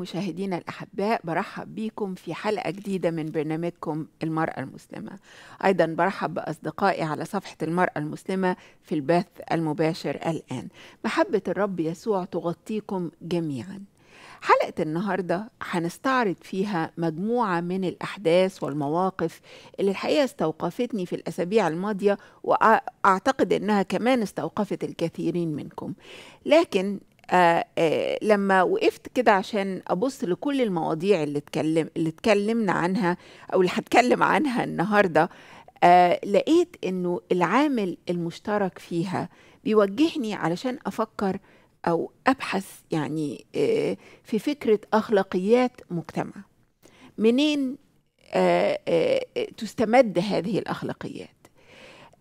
مشاهدينا الأحباء برحب بيكم في حلقة جديدة من برنامجكم المرأة المسلمة أيضا برحب بأصدقائي على صفحة المرأة المسلمة في البث المباشر الآن محبة الرب يسوع تغطيكم جميعا حلقة النهاردة هنستعرض فيها مجموعة من الأحداث والمواقف اللي الحقيقة استوقفتني في الأسابيع الماضية وأعتقد أنها كمان استوقفت الكثيرين منكم لكن آآ آه، آآ آه، لما وقفت كده عشان أبص لكل المواضيع اللي اتكلم اللي اتكلمنا عنها أو اللي هتكلم عنها النهارده آه، لقيت إنه العامل المشترك فيها بيوجهني علشان أفكر أو أبحث يعني في فكرة أخلاقيات مجتمع. منين تستمد هذه الأخلاقيات؟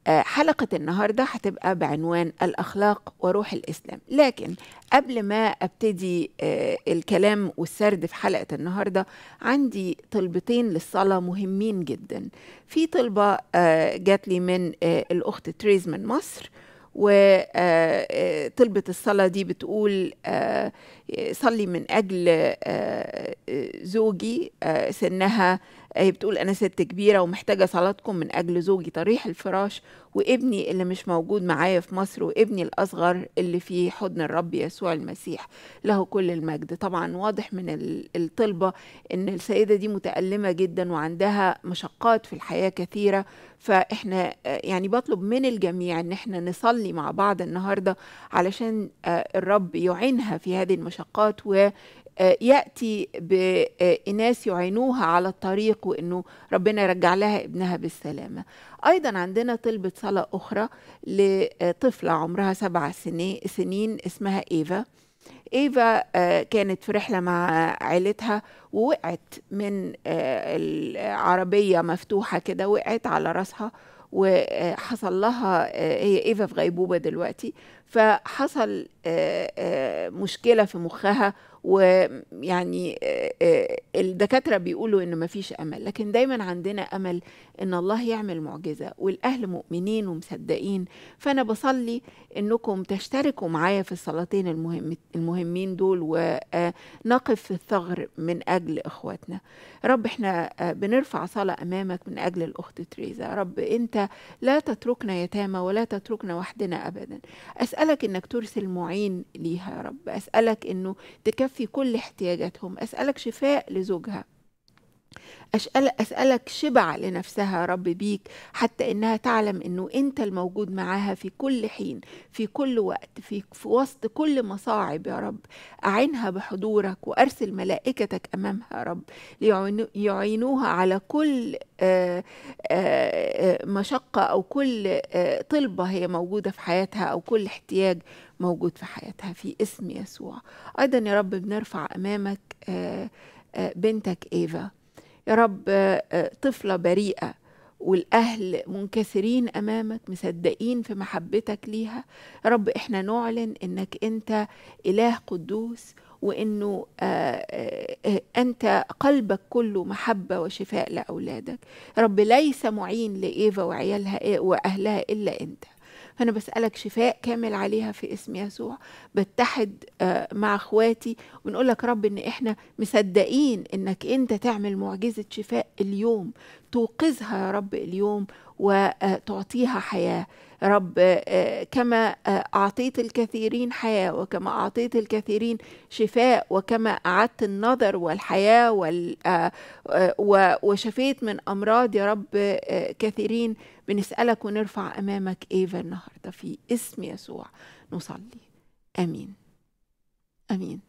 آه، حلقة النهاردة هتبقى بعنوان الأخلاق وروح الإسلام لكن قبل ما أبتدي آه، الكلام والسرد في حلقة النهاردة عندي طلبتين للصلاة مهمين جدا في طلبة آه، جات لي من الأخت تريز من مصر وطلبة الصلاة دي بتقول صلي من أجل زوجي سنها آه، هي بتقول أنا ست كبيرة ومحتاجة صلاتكم من أجل زوجي طريح الفراش وابني اللي مش موجود معايا في مصر وابني الأصغر اللي في حضن الرب يسوع المسيح له كل المجد طبعا واضح من الطلبة إن السيدة دي متألمة جدا وعندها مشقات في الحياة كثيرة فإحنا آه، يعني بطلب من الجميع إن إحنا نصلي مع بعض النهاردة علشان آه، الرب يعينها في هذه المشقات و ياتي باناث يعينوها على الطريق وانه ربنا يرجع لها ابنها بالسلامه ايضا عندنا طلبه صلاه اخرى لطفله عمرها سبع سنين اسمها ايفا ايفا آه، كانت في رحله مع عيلتها ووقعت من آه، العربيه مفتوحه كده وقعت على راسها وحصل لها آه، هي ايفا في غيبوبه دلوقتي فحصل مشكله في مخها ويعني الدكاتره بيقولوا ان مفيش امل لكن دايما عندنا امل ان الله يعمل معجزه والاهل مؤمنين ومصدقين فانا بصلي انكم تشتركوا معايا في الصلاتين المهم المهمين دول ونقف آه، في الثغر من اجل اخواتنا رب احنا آه، بنرفع صلاه امامك من اجل الاخت تريزا رب انت لا تتركنا يتامى ولا تتركنا وحدنا ابدا اسالك انك ترسل معين ليها يا رب اسالك انه تكفي كل احتياجاتهم اسالك شفاء لزوجها أسأل أسألك شبع لنفسها رب بيك حتى إنها تعلم إنه أنت الموجود معاها في كل حين في كل وقت في, في وسط كل مصاعب يا رب أعينها بحضورك وأرسل ملائكتك أمامها يا رب ليعينوها على كل آه، آه، آه، مشقة أو كل طلبة هي موجودة في حياتها أو كل احتياج موجود في حياتها في اسم يسوع أيضا يا رب بنرفع أمامك بنتك إيفا يا رب آه، طفله بريئه والاهل منكسرين امامك مصدقين في محبتك ليها يا رب احنا نعلن انك انت اله قدوس وانه آه، آه، انت قلبك كله محبه وشفاء لاولادك رب ليس معين لايفا وعيالها إيه، واهلها الا انت فأنا بسألك شفاء كامل عليها في اسم يسوع بتحد آه، مع اخواتي ونقول لك رب ان احنا مصدقين انك انت تعمل معجزة شفاء اليوم توقظها يا رب اليوم وتعطيها آه، حياة رب آه، كما أعطيت الكثيرين حياة وكما أعطيت الكثيرين شفاء وكما أعدت النظر والحياة وشفيت من أمراض يا رب كثيرين بنسألك ونرفع أمامك إيفا النهاردة في اسم يسوع نصلي أمين أمين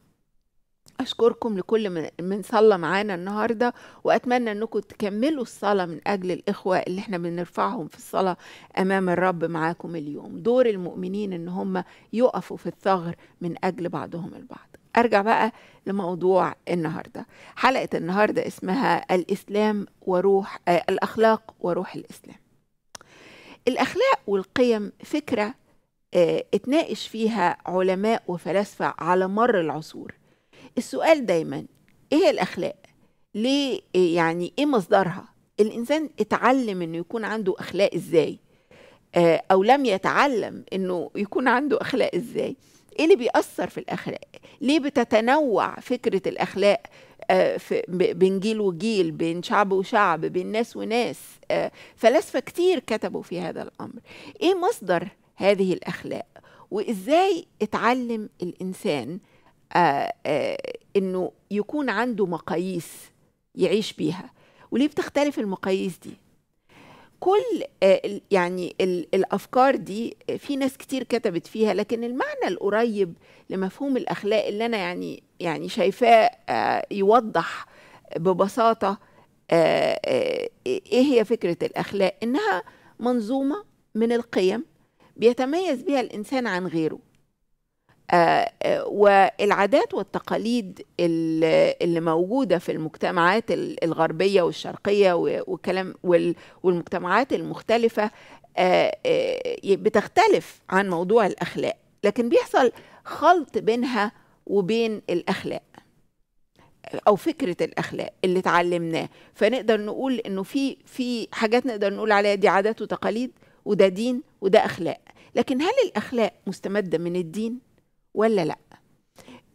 أشكركم لكل من, صلى معانا النهاردة وأتمنى أنكم تكملوا الصلاة من أجل الإخوة اللي احنا بنرفعهم في الصلاة أمام الرب معاكم اليوم دور المؤمنين أن هم يقفوا في الثغر من أجل بعضهم البعض أرجع بقى لموضوع النهاردة حلقة النهاردة اسمها الإسلام وروح آه الأخلاق وروح الإسلام الأخلاق والقيم فكرة آه، اتناقش فيها علماء وفلاسفة على مر العصور السؤال دايما ايه الأخلاق؟ ليه آه، يعني ايه مصدرها؟ الإنسان اتعلم انه يكون عنده أخلاق ازاي؟ آه، أو لم يتعلم انه يكون عنده أخلاق ازاي؟ ايه اللي بيأثر في الأخلاق؟ ليه بتتنوع فكرة الأخلاق آه، بين جيل وجيل بين شعب وشعب بين ناس وناس آه، فلاسفة كتير كتبوا في هذا الأمر إيه مصدر هذه الأخلاق وإزاي اتعلم الإنسان آه، إنه يكون عنده مقاييس يعيش بيها وليه بتختلف المقاييس دي كل آه، يعني الافكار دي آه، في ناس كتير كتبت فيها لكن المعنى القريب لمفهوم الاخلاق اللي انا يعني يعني شايفاه آه، يوضح ببساطه إيه،, ايه هي فكره الاخلاق انها منظومه من القيم بيتميز بها الانسان عن غيره والعادات والتقاليد اللي موجوده في المجتمعات الغربيه والشرقيه والكلام والمجتمعات المختلفه آه، آه، بتختلف عن موضوع الاخلاق لكن بيحصل خلط بينها وبين الاخلاق او فكره الاخلاق اللي اتعلمناه فنقدر نقول انه في في حاجات نقدر نقول عليها دي عادات وتقاليد وده دين وده اخلاق لكن هل الاخلاق مستمده من الدين ولا لا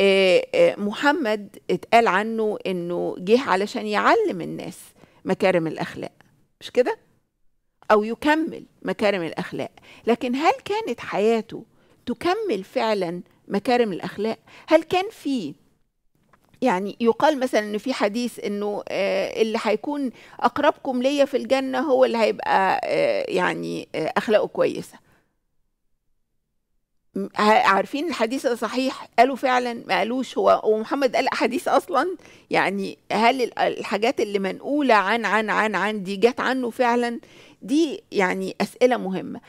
آه، آه، محمد اتقال عنه انه جه علشان يعلم الناس مكارم الاخلاق مش كده او يكمل مكارم الاخلاق لكن هل كانت حياته تكمل فعلا مكارم الاخلاق هل كان في يعني يقال مثلا ان في حديث انه آه، اللي هيكون اقربكم ليا في الجنه هو اللي هيبقى يعني اخلاقه كويسه عارفين الحديث ده صحيح قالوا فعلا ما قالوش هو ومحمد قال احاديث اصلا يعني هل الحاجات اللي منقوله عن عن عن عن دي جت عنه فعلا دي يعني اسئله مهمه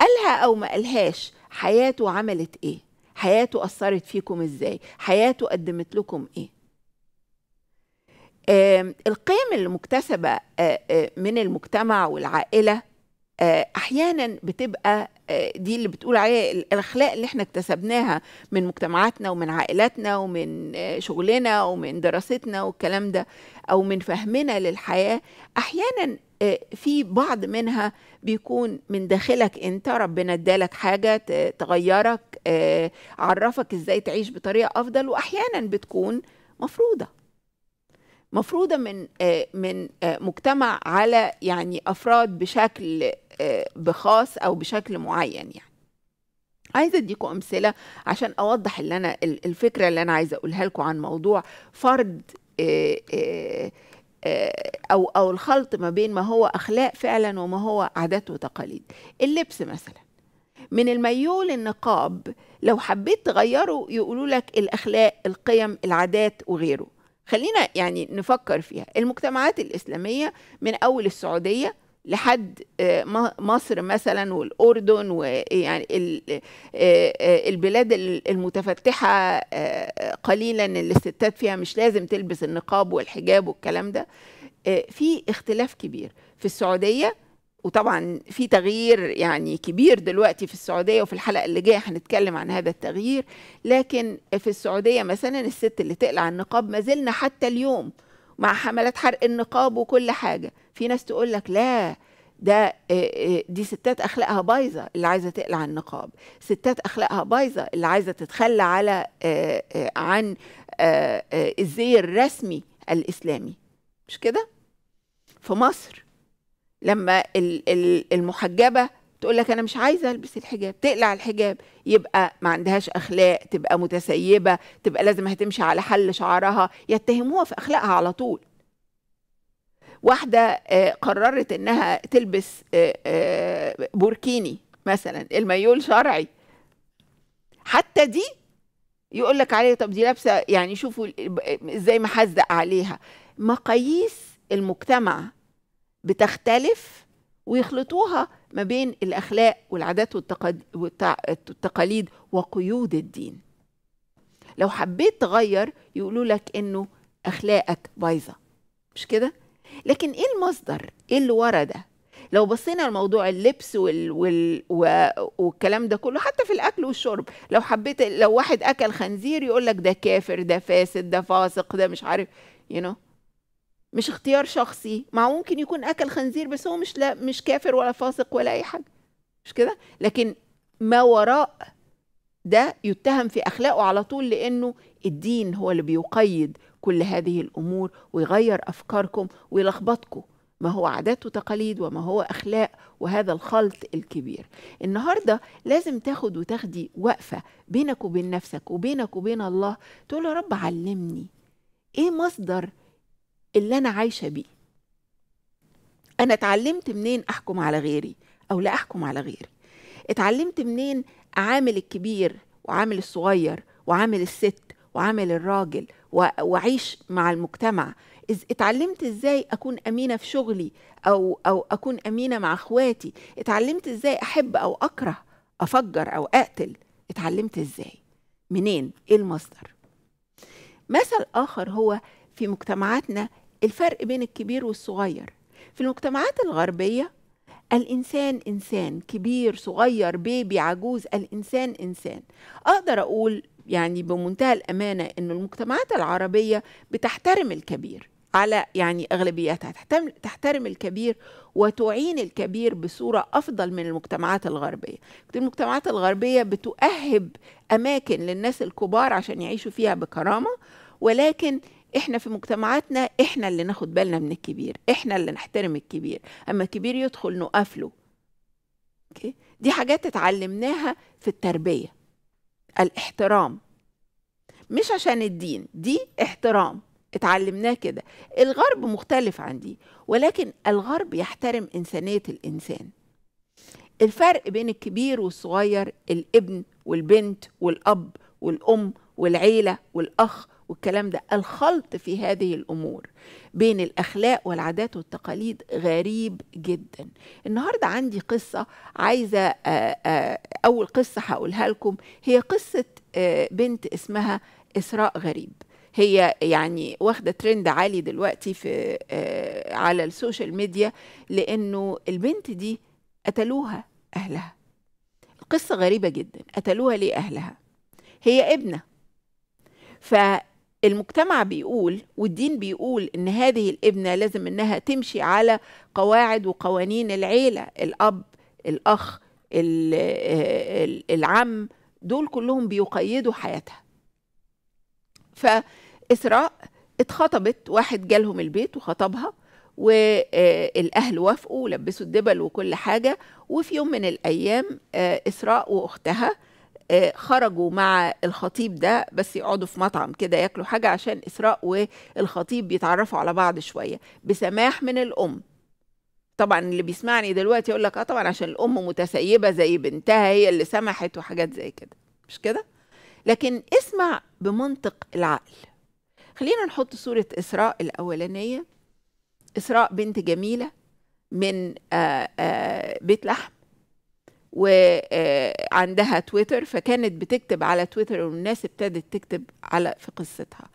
قالها او ما قالهاش حياته عملت ايه حياته اثرت فيكم ازاي حياته قدمت لكم ايه القيم المكتسبه من المجتمع والعائله احيانا بتبقى آه، دي اللي بتقول عليها الاخلاق اللي احنا اكتسبناها من مجتمعاتنا ومن عائلاتنا ومن آه، شغلنا ومن دراستنا والكلام ده او من فهمنا للحياه احيانا آه، في بعض منها بيكون من داخلك انت ربنا ادالك حاجه تغيرك عرفك ازاي تعيش بطريقه افضل واحيانا بتكون مفروضه مفروضه من آه، من آه، مجتمع على يعني افراد بشكل آه، بخاص او بشكل معين يعني عايزه اديكم امثله عشان اوضح اللي انا الفكره اللي انا عايزه اقولها لكم عن موضوع فرد او او الخلط ما بين ما هو اخلاق فعلا وما هو عادات وتقاليد اللبس مثلا من الميول النقاب لو حبيت تغيره يقولوا لك الاخلاق القيم العادات وغيره خلينا يعني نفكر فيها المجتمعات الإسلامية من أول السعودية لحد آه، مصر مثلا والأردن ويعني آه، آه، البلاد المتفتحة قليلا اللي الستات فيها مش لازم تلبس النقاب والحجاب والكلام ده في اختلاف كبير في السعودية وطبعا في تغيير يعني كبير دلوقتي في السعوديه وفي الحلقه اللي جايه هنتكلم عن هذا التغيير لكن في السعوديه مثلا الست اللي تقلع النقاب ما زلنا حتى اليوم مع حملات حرق النقاب وكل حاجه في ناس تقول لك لا ده آه، آه، دي ستات اخلاقها بايظه اللي عايزه تقلع النقاب ستات اخلاقها بايظه اللي عايزه تتخلى على آه، عن الزي الرسمي الاسلامي مش كده في مصر لما المحجبه تقول لك انا مش عايزه البس الحجاب تقلع الحجاب يبقى ما عندهاش اخلاق تبقى متسيبه تبقى لازم هتمشي على حل شعرها يتهموها في اخلاقها على طول واحده آه، قررت انها تلبس آه، آه، بوركيني مثلا الميول شرعي حتى دي يقول لك عليها طب دي لابسه يعني شوفوا ازاي محزق عليها مقاييس المجتمع بتختلف ويخلطوها ما بين الأخلاق والعادات والتقاليد وقيود الدين لو حبيت تغير يقولوا لك إنه أخلاقك بايظة مش كده؟ لكن إيه المصدر؟ إيه اللي ورا ده؟ لو بصينا لموضوع اللبس وال... وال... و... والكلام ده كله حتى في الاكل والشرب لو حبيت لو واحد اكل خنزير يقول لك ده كافر ده فاسد ده فاسق ده مش عارف يو you know. مش اختيار شخصي ما ممكن يكون اكل خنزير بس هو مش لا مش كافر ولا فاسق ولا اي حاجه مش كده لكن ما وراء ده يتهم في اخلاقه على طول لانه الدين هو اللي بيقيد كل هذه الامور ويغير افكاركم ويلخبطكم ما هو عادات وتقاليد وما هو اخلاق وهذا الخلط الكبير النهارده لازم تاخد وتاخدي وقفه بينك وبين نفسك وبينك وبين الله تقول يا رب علمني ايه مصدر اللي أنا عايشة بيه أنا اتعلمت منين أحكم على غيري أو لا أحكم على غيري اتعلمت منين أعامل الكبير وعامل الصغير وعامل الست وعامل الراجل وأعيش مع المجتمع اتعلمت ازاي اكون امينه في شغلي او او اكون امينه مع اخواتي اتعلمت ازاي احب او اكره افجر او اقتل اتعلمت ازاي منين ايه المصدر مثل اخر هو في مجتمعاتنا الفرق بين الكبير والصغير في المجتمعات الغربية الإنسان إنسان كبير صغير بيبي عجوز الإنسان إنسان أقدر أقول يعني بمنتهى الأمانة أن المجتمعات العربية بتحترم الكبير على يعني أغلبيتها تحترم الكبير وتعين الكبير بصورة أفضل من المجتمعات الغربية المجتمعات الغربية بتؤهب أماكن للناس الكبار عشان يعيشوا فيها بكرامة ولكن احنا في مجتمعاتنا احنا اللي ناخد بالنا من الكبير احنا اللي نحترم الكبير اما الكبير يدخل نقفله اوكي دي حاجات اتعلمناها في التربيه الاحترام مش عشان الدين دي احترام اتعلمناه كده الغرب مختلف عن دي ولكن الغرب يحترم انسانيه الانسان الفرق بين الكبير والصغير الابن والبنت والاب والام والعيله والاخ والكلام ده الخلط في هذه الامور بين الاخلاق والعادات والتقاليد غريب جدا النهارده عندي قصه عايزه آه، آه، اول قصه هقولها لكم هي قصه آه، بنت اسمها اسراء غريب هي يعني واخده ترند عالي دلوقتي في على السوشيال ميديا لانه البنت دي قتلوها اهلها القصه غريبه جدا قتلوها ليه اهلها هي ابنه المجتمع بيقول والدين بيقول ان هذه الابنه لازم انها تمشي على قواعد وقوانين العيله الاب الاخ العم دول كلهم بيقيدوا حياتها فاسراء اتخطبت واحد جالهم البيت وخطبها والاهل وافقوا ولبسوا الدبل وكل حاجه وفي يوم من الايام آه، اسراء واختها آه، خرجوا مع الخطيب ده بس يقعدوا في مطعم كده ياكلوا حاجه عشان اسراء والخطيب بيتعرفوا على بعض شويه بسماح من الام طبعا اللي بيسمعني دلوقتي يقول لك اه طبعا عشان الام متسيبه زي بنتها هي اللي سمحت وحاجات زي كده مش كده لكن اسمع بمنطق العقل خلينا نحط صوره اسراء الاولانيه اسراء بنت جميله من آه، آه، بيت لحم وعندها آه، تويتر فكانت بتكتب على تويتر والناس ابتدت تكتب على في قصتها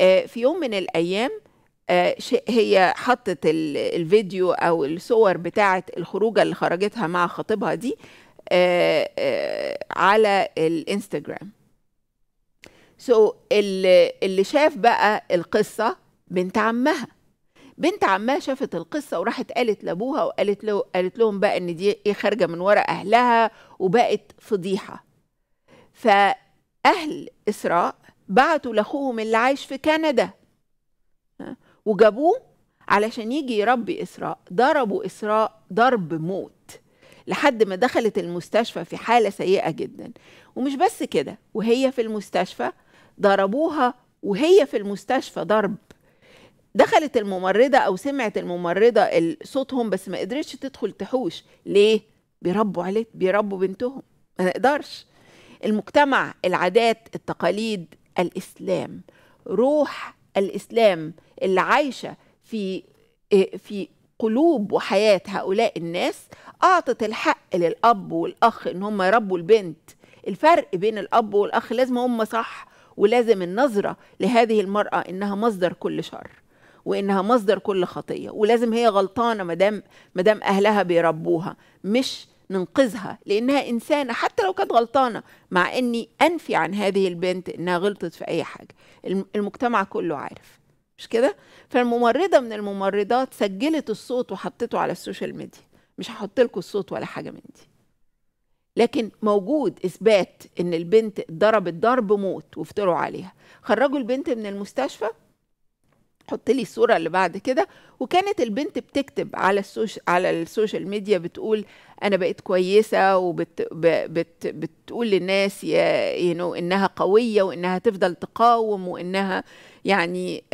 آه، في يوم من الايام آه، هي حطت الفيديو او الصور بتاعه الخروجه اللي خرجتها مع خطيبها دي على الانستغرام سو so اللي شاف بقى القصه بنت عمها بنت عمها شافت القصه وراحت قالت لابوها وقالت له قالت لهم بقى ان دي ايه خارجه من ورا اهلها وبقت فضيحه فاهل اسراء بعتوا لاخوهم اللي عايش في كندا وجابوه علشان يجي يربي اسراء ضربوا اسراء ضرب موت لحد ما دخلت المستشفى في حاله سيئه جدا ومش بس كده وهي في المستشفى ضربوها وهي في المستشفى ضرب دخلت الممرضة أو سمعت الممرضة صوتهم بس ما قدرتش تدخل تحوش ليه؟ بيربوا عليه بيربوا بنتهم ما نقدرش المجتمع العادات التقاليد الإسلام روح الإسلام اللي عايشة في آه، في قلوب وحياة هؤلاء الناس أعطت الحق للأب والأخ إن هم يربوا البنت الفرق بين الأب والأخ لازم هم صح ولازم النظرة لهذه المرأة إنها مصدر كل شر وانها مصدر كل خطيه ولازم هي غلطانه مدام مدام اهلها بيربوها مش ننقذها لانها انسانه حتى لو كانت غلطانه مع اني انفي عن هذه البنت انها غلطت في اي حاجه المجتمع كله عارف مش كده فالممرضه من الممرضات سجلت الصوت وحطته على السوشيال ميديا مش هحط لكم الصوت ولا حاجه من دي لكن موجود اثبات ان البنت ضربت ضرب موت وافتروا عليها خرجوا البنت من المستشفى حط لي الصورة اللي بعد كده وكانت البنت بتكتب على السوش على السوشيال ميديا بتقول أنا بقيت كويسة وبت بت بتقول للناس يا نو إنها قوية وإنها تفضل تقاوم وإنها يعني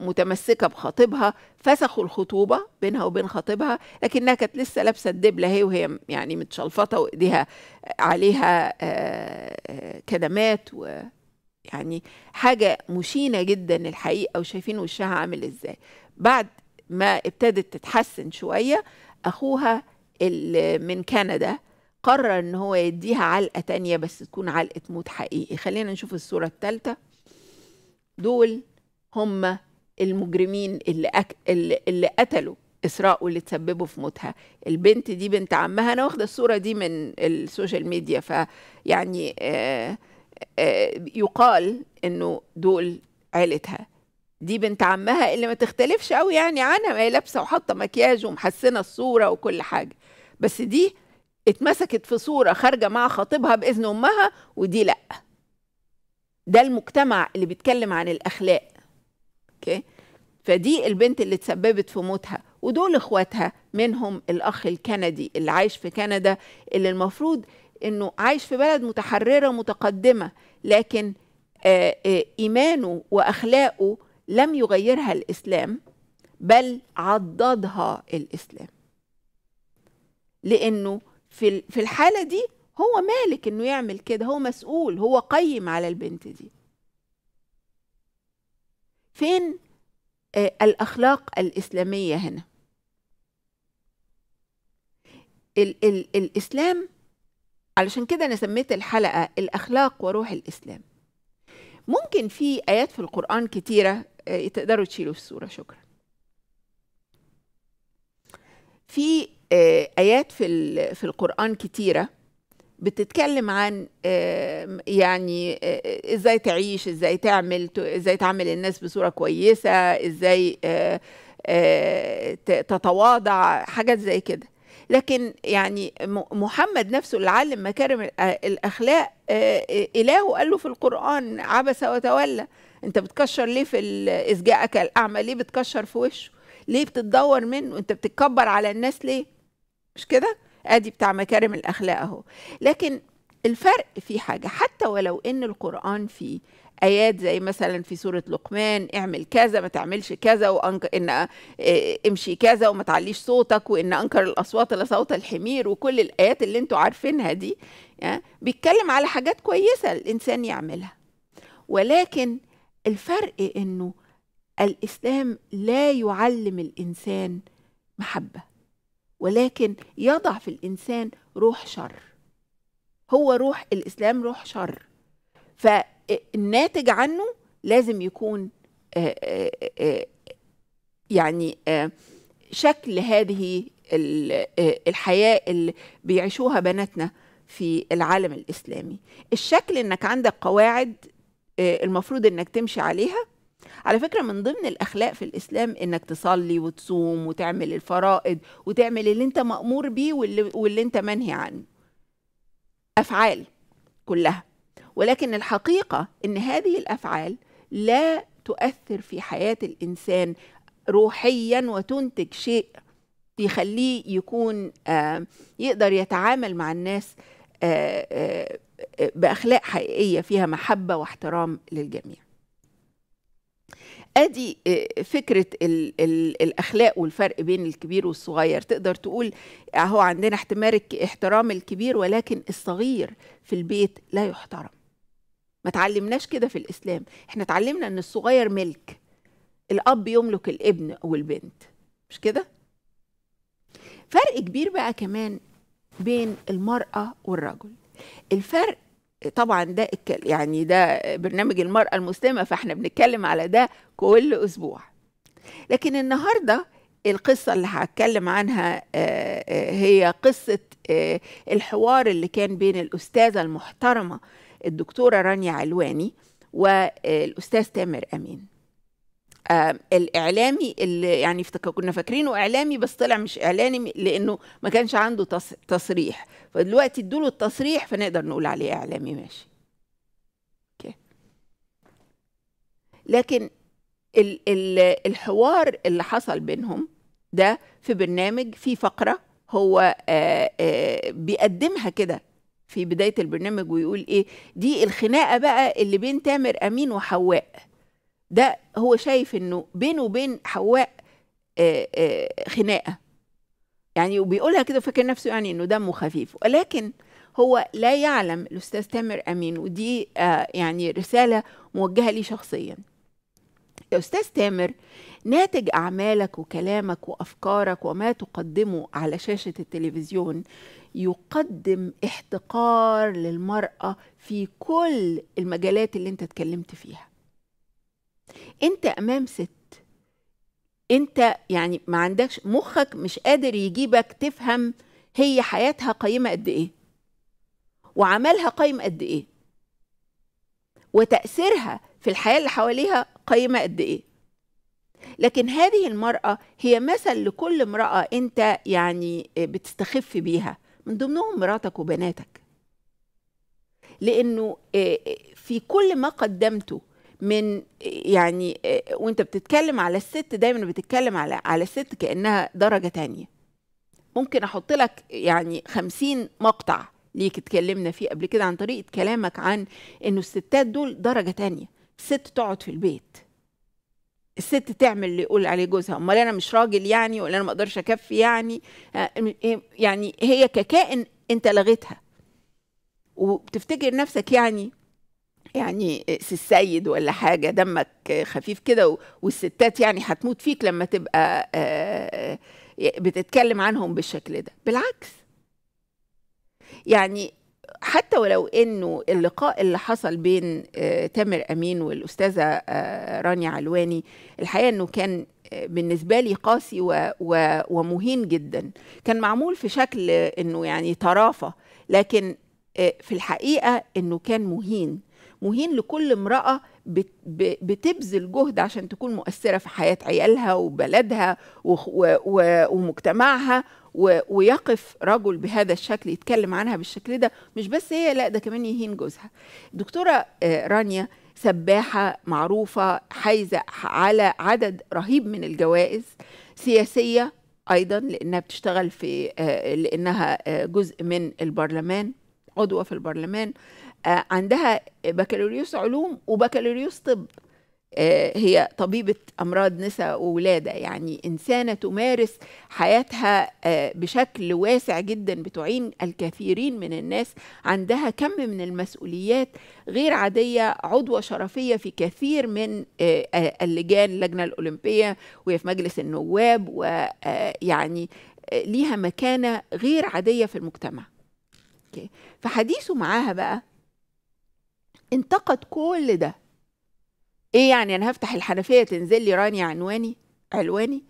متمسكة بخطيبها فسخوا الخطوبة بينها وبين خطيبها لكنها كانت لسه لابسة الدبلة هي وهي يعني متشلفطة وإيديها عليها كدمات و يعني حاجة مشينة جدا الحقيقة وشايفين وشها عامل ازاي بعد ما ابتدت تتحسن شوية أخوها اللي من كندا قرر ان هو يديها علقة تانية بس تكون علقة موت حقيقي خلينا نشوف الصورة التالتة دول هم المجرمين اللي, أك... اللي قتلوا اسراء واللي تسببوا في موتها البنت دي بنت عمها انا واخده الصوره دي من السوشيال ميديا فيعني آه آه، يقال انه دول عيلتها دي بنت عمها اللي ما تختلفش قوي يعني عنها ما هي لابسه وحاطه مكياج ومحسنه الصوره وكل حاجه بس دي اتمسكت في صوره خارجه مع خطيبها باذن امها ودي لا ده المجتمع اللي بيتكلم عن الاخلاق اوكي فدي البنت اللي تسببت في موتها ودول اخواتها منهم الاخ الكندي اللي عايش في كندا اللي المفروض انه عايش في بلد متحرره متقدمه لكن آه، آه، ايمانه واخلاقه لم يغيرها الاسلام بل عضدها الاسلام لانه في في الحاله دي هو مالك انه يعمل كده هو مسؤول هو قيم على البنت دي فين آه، الاخلاق الاسلاميه هنا ال ال الاسلام علشان كده أنا سميت الحلقة الأخلاق وروح الإسلام ممكن في آيات في القرآن كتيرة آه، تقدروا تشيلوا في الصورة شكرا في آه، آيات في في القرآن كتيرة بتتكلم عن آه، يعني ازاي تعيش ازاي تعمل ازاي تعمل الناس بصورة كويسة ازاي تتواضع حاجات زي كده لكن يعني محمد نفسه اللي علم مكارم الاخلاق الهه قال له في القران عبس وتولى انت بتكشر ليه في اذ جاءك الاعمى ليه بتكشر في وشه ليه بتتدور منه انت بتتكبر على الناس ليه مش كده ادي بتاع مكارم الاخلاق اهو لكن الفرق في حاجه حتى ولو ان القران فيه ايات زي مثلا في سوره لقمان اعمل كذا ما تعملش كذا وان ان آه، امشي كذا وما تعليش صوتك وان انكر الاصوات لصوت الحمير وكل الايات اللي انتوا عارفينها دي آه، بيتكلم على حاجات كويسه الانسان يعملها ولكن الفرق انه الاسلام لا يعلم الانسان محبه ولكن يضع في الانسان روح شر هو روح الاسلام روح شر ف الناتج عنه لازم يكون آه، آه، آه، يعني شكل هذه الحياة اللي بيعيشوها بناتنا في العالم الإسلامي الشكل إنك عندك قواعد المفروض إنك تمشي عليها على فكرة من ضمن الأخلاق في الإسلام إنك تصلي وتصوم وتعمل الفرائض وتعمل اللي أنت مأمور بيه واللي, واللي أنت منهي عنه أفعال كلها ولكن الحقيقة إن هذه الأفعال لا تؤثر في حياة الإنسان روحيا وتنتج شيء يخليه يكون آه، يقدر يتعامل مع الناس آه، آه، بأخلاق حقيقية فيها محبة واحترام للجميع ادي فكره الـ الـ الاخلاق والفرق بين الكبير والصغير تقدر تقول اهو عندنا احترام الكبير ولكن الصغير في البيت لا يحترم ما تعلمناش كده في الاسلام احنا تعلمنا ان الصغير ملك الاب يملك الابن او البنت مش كده فرق كبير بقى كمان بين المراه والرجل الفرق طبعا ده يعني ده برنامج المراه المسلمه فاحنا بنتكلم على ده كل اسبوع لكن النهارده القصة اللي هتكلم عنها آه، آه، هي قصة آه، الحوار اللي كان بين الأستاذة المحترمة الدكتورة رانيا علواني والأستاذ تامر أمين الإعلامي اللي يعني كنا فاكرينه إعلامي بس طلع مش إعلامي لأنه ما كانش عنده تصريح فدلوقتي ادوا له التصريح فنقدر نقول عليه إعلامي ماشي أوكي. لكن ال ال الحوار اللي حصل بينهم ده في برنامج في فقرة هو آآ آه، آآ آه، بيقدمها كده في بداية البرنامج ويقول إيه دي الخناقة بقى اللي بين تامر أمين وحواء ده هو شايف إنه بينه وبين حواء آآ آه، آآ آه، خناقة يعني وبيقولها كده فاكر نفسه يعني إنه دمه خفيف ولكن هو لا يعلم الأستاذ تامر أمين ودي آه، يعني رسالة موجهة لي شخصيا يا أستاذ تامر ناتج أعمالك وكلامك وأفكارك وما تقدمه على شاشة التلفزيون يقدم احتقار للمرأة في كل المجالات اللي انت اتكلمت فيها انت امام ست انت يعني ما عندكش مخك مش قادر يجيبك تفهم هي حياتها قيمة قد ايه وعملها قيم قد ايه وتأثيرها في الحياة اللي حواليها قيمة قد ايه لكن هذه المرأة هي مثل لكل امرأة انت يعني بتستخف بيها من ضمنهم مراتك وبناتك لانه آه، آه، في كل ما قدمته من يعني آه، وانت بتتكلم على الست دايما بتتكلم على على الست كانها درجه تانية ممكن احط لك يعني خمسين مقطع ليك اتكلمنا فيه قبل كده عن طريقه كلامك عن انه الستات دول درجه تانية ست تقعد في البيت الست تعمل اللي يقول عليه جوزها امال انا مش راجل يعني ولا انا ما اقدرش اكفي يعني آه، إيه، يعني هي ككائن انت لغيتها وبتفتكر نفسك يعني يعني إيه، السيد ولا حاجة دمك خفيف كده والستات يعني هتموت فيك لما تبقى آه، آه، بتتكلم عنهم بالشكل ده بالعكس يعني حتى ولو انه اللقاء اللي حصل بين آه، تامر امين والاستاذه آه، رانيا علواني الحقيقه انه كان آه، بالنسبه لي قاسي و... و... ومهين جدا كان معمول في شكل انه يعني طرافه لكن في الحقيقه انه كان مهين مهين لكل امراه بتبذل جهد عشان تكون مؤثره في حياه عيالها وبلدها ومجتمعها ويقف رجل بهذا الشكل يتكلم عنها بالشكل ده مش بس هي لا ده كمان يهين جوزها دكتوره آه، رانيا سباحه معروفه حايزه على عدد رهيب من الجوائز سياسيه ايضا لانها بتشتغل في آه، لانها آه، جزء من البرلمان عضوه في البرلمان عندها بكالوريوس علوم وبكالوريوس طب آه، هي طبيبة أمراض نساء وولادة يعني إنسانة تمارس حياتها آه، بشكل واسع جدا بتعين الكثيرين من الناس عندها كم من المسؤوليات غير عادية عضوة شرفية في كثير من آه، اللجان اللجنة الأولمبية وهي في مجلس النواب ويعني ليها مكانة غير عادية في المجتمع فحديثه معاها بقى انتقد كل ده ايه يعني انا هفتح الحنفيه تنزل لي رانيا عنواني علواني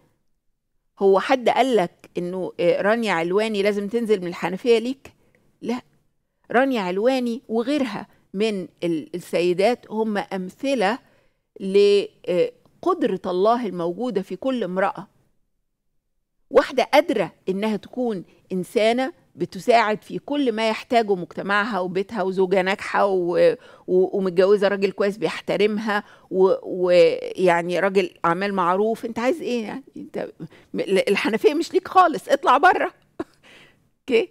هو حد قال لك انه آه، رانيا علواني لازم تنزل من الحنفيه ليك لا رانيا علواني وغيرها من السيدات هم امثله لقدره آه، الله الموجوده في كل امراه واحده قادره انها تكون انسانه بتساعد في كل ما يحتاجه مجتمعها وبيتها وزوجة ناجحة ومتجوزة راجل كويس بيحترمها ويعني راجل أعمال معروف أنت عايز إيه يعني أنت الحنفية مش ليك خالص اطلع بره أوكي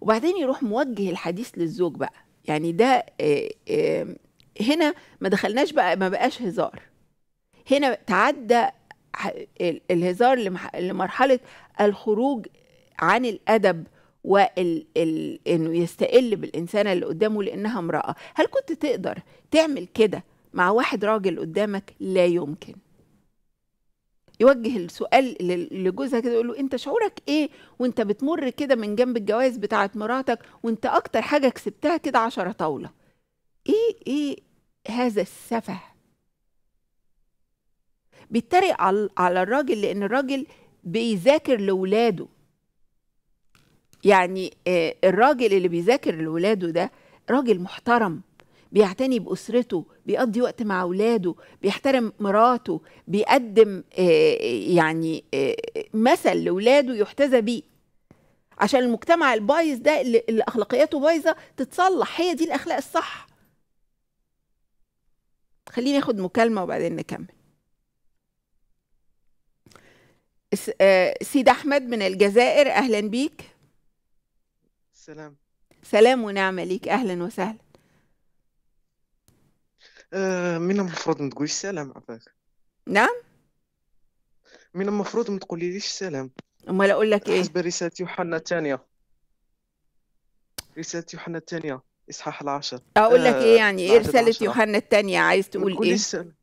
وبعدين يروح موجه الحديث للزوج بقى يعني ده آه، آه، هنا ما دخلناش بقى ما بقاش هزار هنا تعدى الهزار لمرحله الخروج عن الادب وانه ال... انه يستقل بالانسانه اللي قدامه لانها امراه هل كنت تقدر تعمل كده مع واحد راجل قدامك لا يمكن يوجه السؤال لجوزها كده يقول له انت شعورك ايه وانت بتمر كده من جنب الجواز بتاعه مراتك وانت اكتر حاجه كسبتها كده عشرة طاوله ايه ايه هذا السفه بيتريق على الراجل لان الراجل بيذاكر لاولاده يعني آه، الراجل اللي بيذاكر لولاده ده راجل محترم بيعتني بأسرته بيقضي وقت مع أولاده بيحترم مراته بيقدم آه، يعني آه، مثل لأولاده يحتذى بيه عشان المجتمع البايظ ده اللي أخلاقياته بايظة تتصلح هي دي الأخلاق الصح خليني اخد مكالمة وبعدين نكمل سيد أحمد من الجزائر أهلا بيك السلام سلام ونعمة ليك أهلا وسهلا آه، من المفروض ما تقوليش سلام عفاك نعم من المفروض ما تقوليليش سلام امال اقول لك ايه حسب رسالة يوحنا الثانية رسالة يوحنا الثانية اصحاح العشر اقول لك ايه يعني ايه رسالة يوحنا الثانية عايز تقول ايه سلام.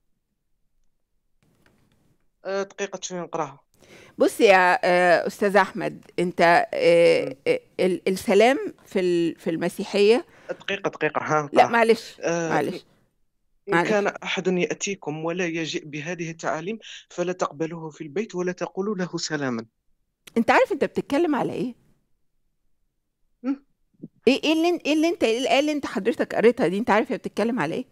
آه دقيقة شوية نقراها بص يا آه، استاذ احمد انت آه، آه، السلام في في المسيحيه دقيقه دقيقه ها لا معلش معلش إن كان أحد يأتيكم ولا يجيء بهذه التعاليم فلا تقبلوه في البيت ولا تقولوا له سلاما أنت عارف أنت بتتكلم على إيه؟ إيه إيه اللي, إيه اللي أنت إيه اللي أنت حضرتك قريتها دي أنت عارف هي بتتكلم على إيه؟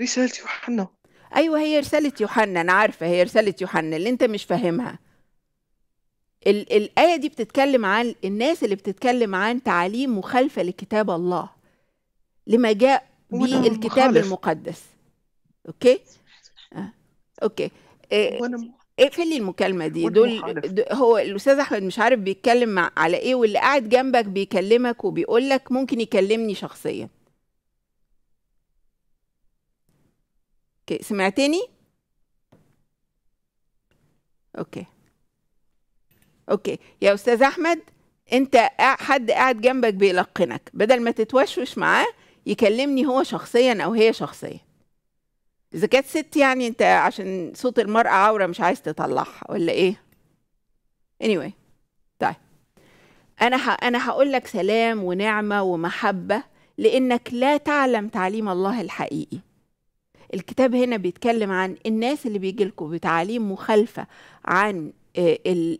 رسالة يوحنا ايوه هي رساله يوحنا انا عارفه هي رساله يوحنا اللي انت مش فاهمها ال- الايه دي بتتكلم عن الناس اللي بتتكلم عن تعاليم مخالفه لكتاب الله لما جاء به الكتاب المقدس اوكي آه. اوكي آه، إيه اقفلي المكالمه دي دول هو الاستاذ احمد مش عارف بيتكلم على ايه واللي قاعد جنبك بيكلمك وبيقول لك ممكن يكلمني شخصيا اوكي سمعتني اوكي اوكي يا استاذ احمد انت حد قاعد جنبك بيلقنك بدل ما تتوشوش معاه يكلمني هو شخصيا او هي شخصيا اذا كانت ست يعني انت عشان صوت المرأة عورة مش عايز تطلعها ولا ايه anyway طيب انا انا هقول لك سلام ونعمة ومحبة لانك لا تعلم تعليم الله الحقيقي الكتاب هنا بيتكلم عن الناس اللي بيجي لكم بتعاليم مخالفة عن آه،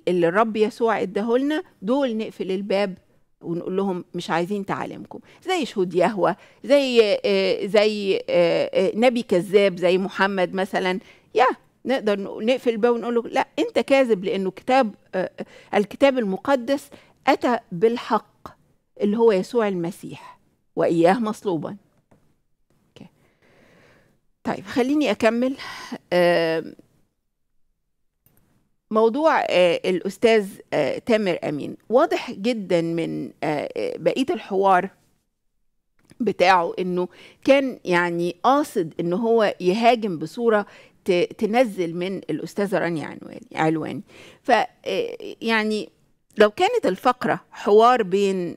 اللي الرب يسوع اداهولنا دول نقفل الباب ونقول لهم مش عايزين تعاليمكم زي شهود يهوى زي آه، زي آه، نبي كذاب زي محمد مثلا يا نقدر نقفل الباب ونقول له لا انت كاذب لانه كتاب الكتاب المقدس اتى بالحق اللي هو يسوع المسيح واياه مصلوبا طيب خليني أكمل موضوع آه، الأستاذ آه، تامر أمين واضح جدا من آه، بقية الحوار بتاعه انه كان يعني قاصد ان هو يهاجم بصوره تنزل من الاستاذه رانيا عنواني علواني ف يعني لو كانت الفقره حوار بين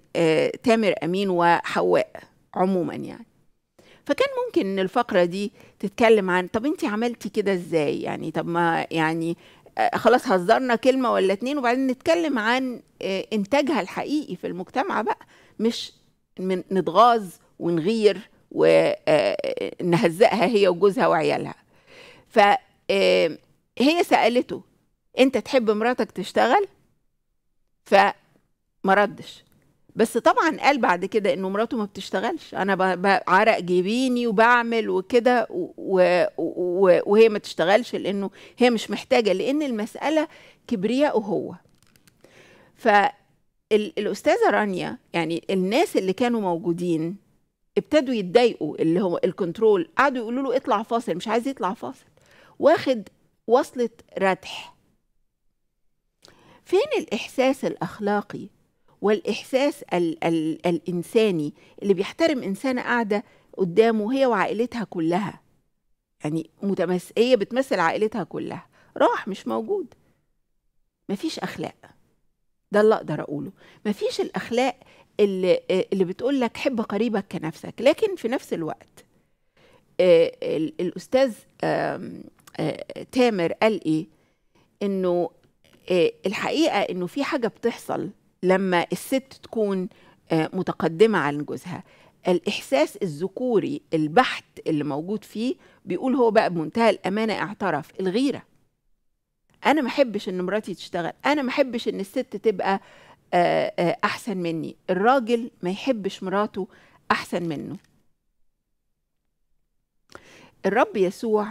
تامر امين وحواء عموما يعني فكان ممكن ان الفقره دي تتكلم عن طب انت عملتي كده ازاي يعني طب ما يعني آه، خلاص هزرنا كلمه ولا اتنين وبعدين نتكلم عن آه، انتاجها الحقيقي في المجتمع بقى مش من نتغاظ ونغير ونهزقها آه، هي وجوزها وعيالها ف هي سالته انت تحب مراتك تشتغل فما ردش بس طبعا قال بعد كده انه مراته ما بتشتغلش انا بعرق جبيني وبعمل وكده وهي ما تشتغلش لانه هي مش محتاجه لان المساله كبرياء هو فالاستاذه رانيا يعني الناس اللي كانوا موجودين ابتدوا يتضايقوا اللي هو الكنترول قعدوا يقولوا له اطلع فاصل مش عايز يطلع فاصل واخد وصله ردح فين الاحساس الاخلاقي والاحساس ال ال الانساني اللي بيحترم انسانه قاعده قدامه هي وعائلتها كلها يعني متمس... هي بتمثل عائلتها كلها راح مش موجود مفيش اخلاق ده اللي اقدر اقوله مفيش الاخلاق اللي اللي بتقول لك حب قريبك كنفسك لكن في نفس الوقت آه، الاستاذ آه، تامر قال ايه انه آه، الحقيقه انه في حاجه بتحصل لما الست تكون آه، متقدمة عن جوزها الإحساس الذكوري البحت اللي موجود فيه بيقول هو بقى بمنتهى الأمانة اعترف الغيرة أنا ما أحبش إن مراتي تشتغل أنا ما أحبش إن الست تبقى آه، آه، أحسن مني الراجل ما يحبش مراته أحسن منه الرب يسوع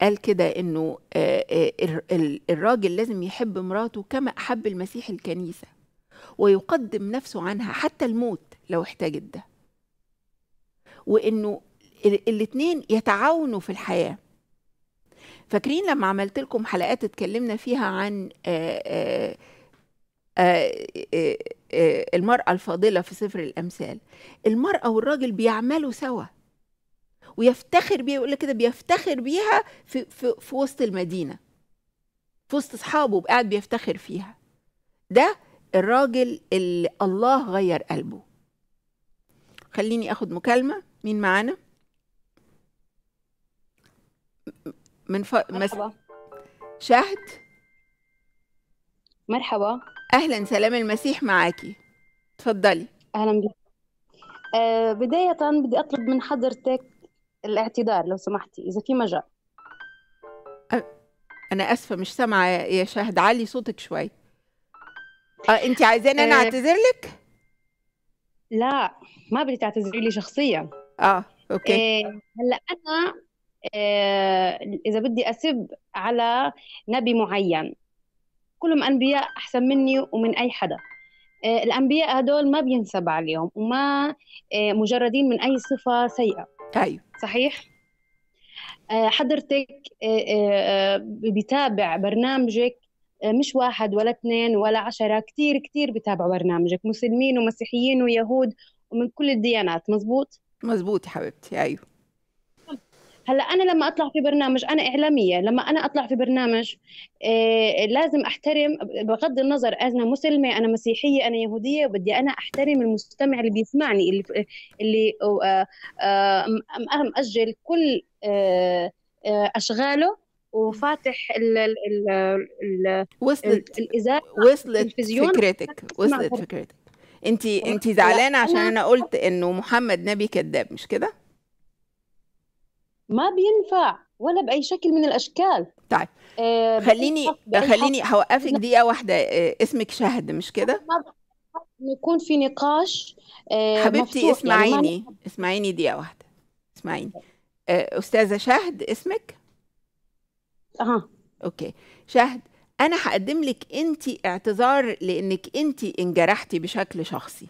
قال كده إنه الراجل لازم يحب مراته كما أحب المسيح الكنيسة ويقدم نفسه عنها حتى الموت لو احتاجت ده وانه الاتنين يتعاونوا في الحياه فاكرين لما عملت لكم حلقات اتكلمنا فيها عن آآ آآ آآ المرأة الفاضلة في سفر الأمثال المرأة والراجل بيعملوا سوا ويفتخر بيها يقول كده بيفتخر بيها في, في, في وسط المدينة في وسط أصحابه قاعد بيفتخر فيها ده الراجل اللي الله غير قلبه خليني اخد مكالمه مين معانا من ف... مس... شهد مرحبا اهلا سلام المسيح معاكي اتفضلي اهلا بك أه بدايه بدي اطلب من حضرتك الاعتذار لو سمحتي اذا في مجال انا اسفه مش سامعه يا شهد علي صوتك شوي اه انت عايزاني انا آه. اعتذر لك؟ لا ما بدي تعتذري لي شخصيا اه اوكي إيه هلا انا إيه اذا بدي اسب على نبي معين كلهم انبياء احسن مني ومن اي حدا إيه الانبياء هدول ما بينسب عليهم وما إيه مجردين من اي صفه سيئه ايوه صحيح آه، حضرتك آه، بتابع برنامجك آه، مش واحد ولا اثنين ولا عشرة كتير كتير بتابعوا برنامجك مسلمين ومسيحيين ويهود ومن كل الديانات مزبوط مزبوط حبيبتي أيوه هلا انا لما اطلع في برنامج انا اعلاميه لما انا اطلع في برنامج آه، لازم احترم بغض النظر انا مسلمه انا مسيحيه انا يهوديه بدي انا احترم المستمع اللي بيسمعني اللي اللي آه، مأجل كل اشغاله وفاتح ال ال ال ال وصلت الازاله وصلت فكرتك وصلت فكرتك انت انت زعلانه عشان انا قلت انه محمد نبي كذاب مش كده ما بينفع ولا باي شكل من الاشكال طيب آه، خليني خليني هوقفك دقيقه واحده آه، اسمك شهد مش كده يكون في نقاش آه، حبيبتي يعني اسمعيني اسمعيني دقيقه واحده اسمعيني استاذه شهد اسمك اها اوكي شهد انا هقدم لك انت اعتذار لانك انت انجرحتي بشكل شخصي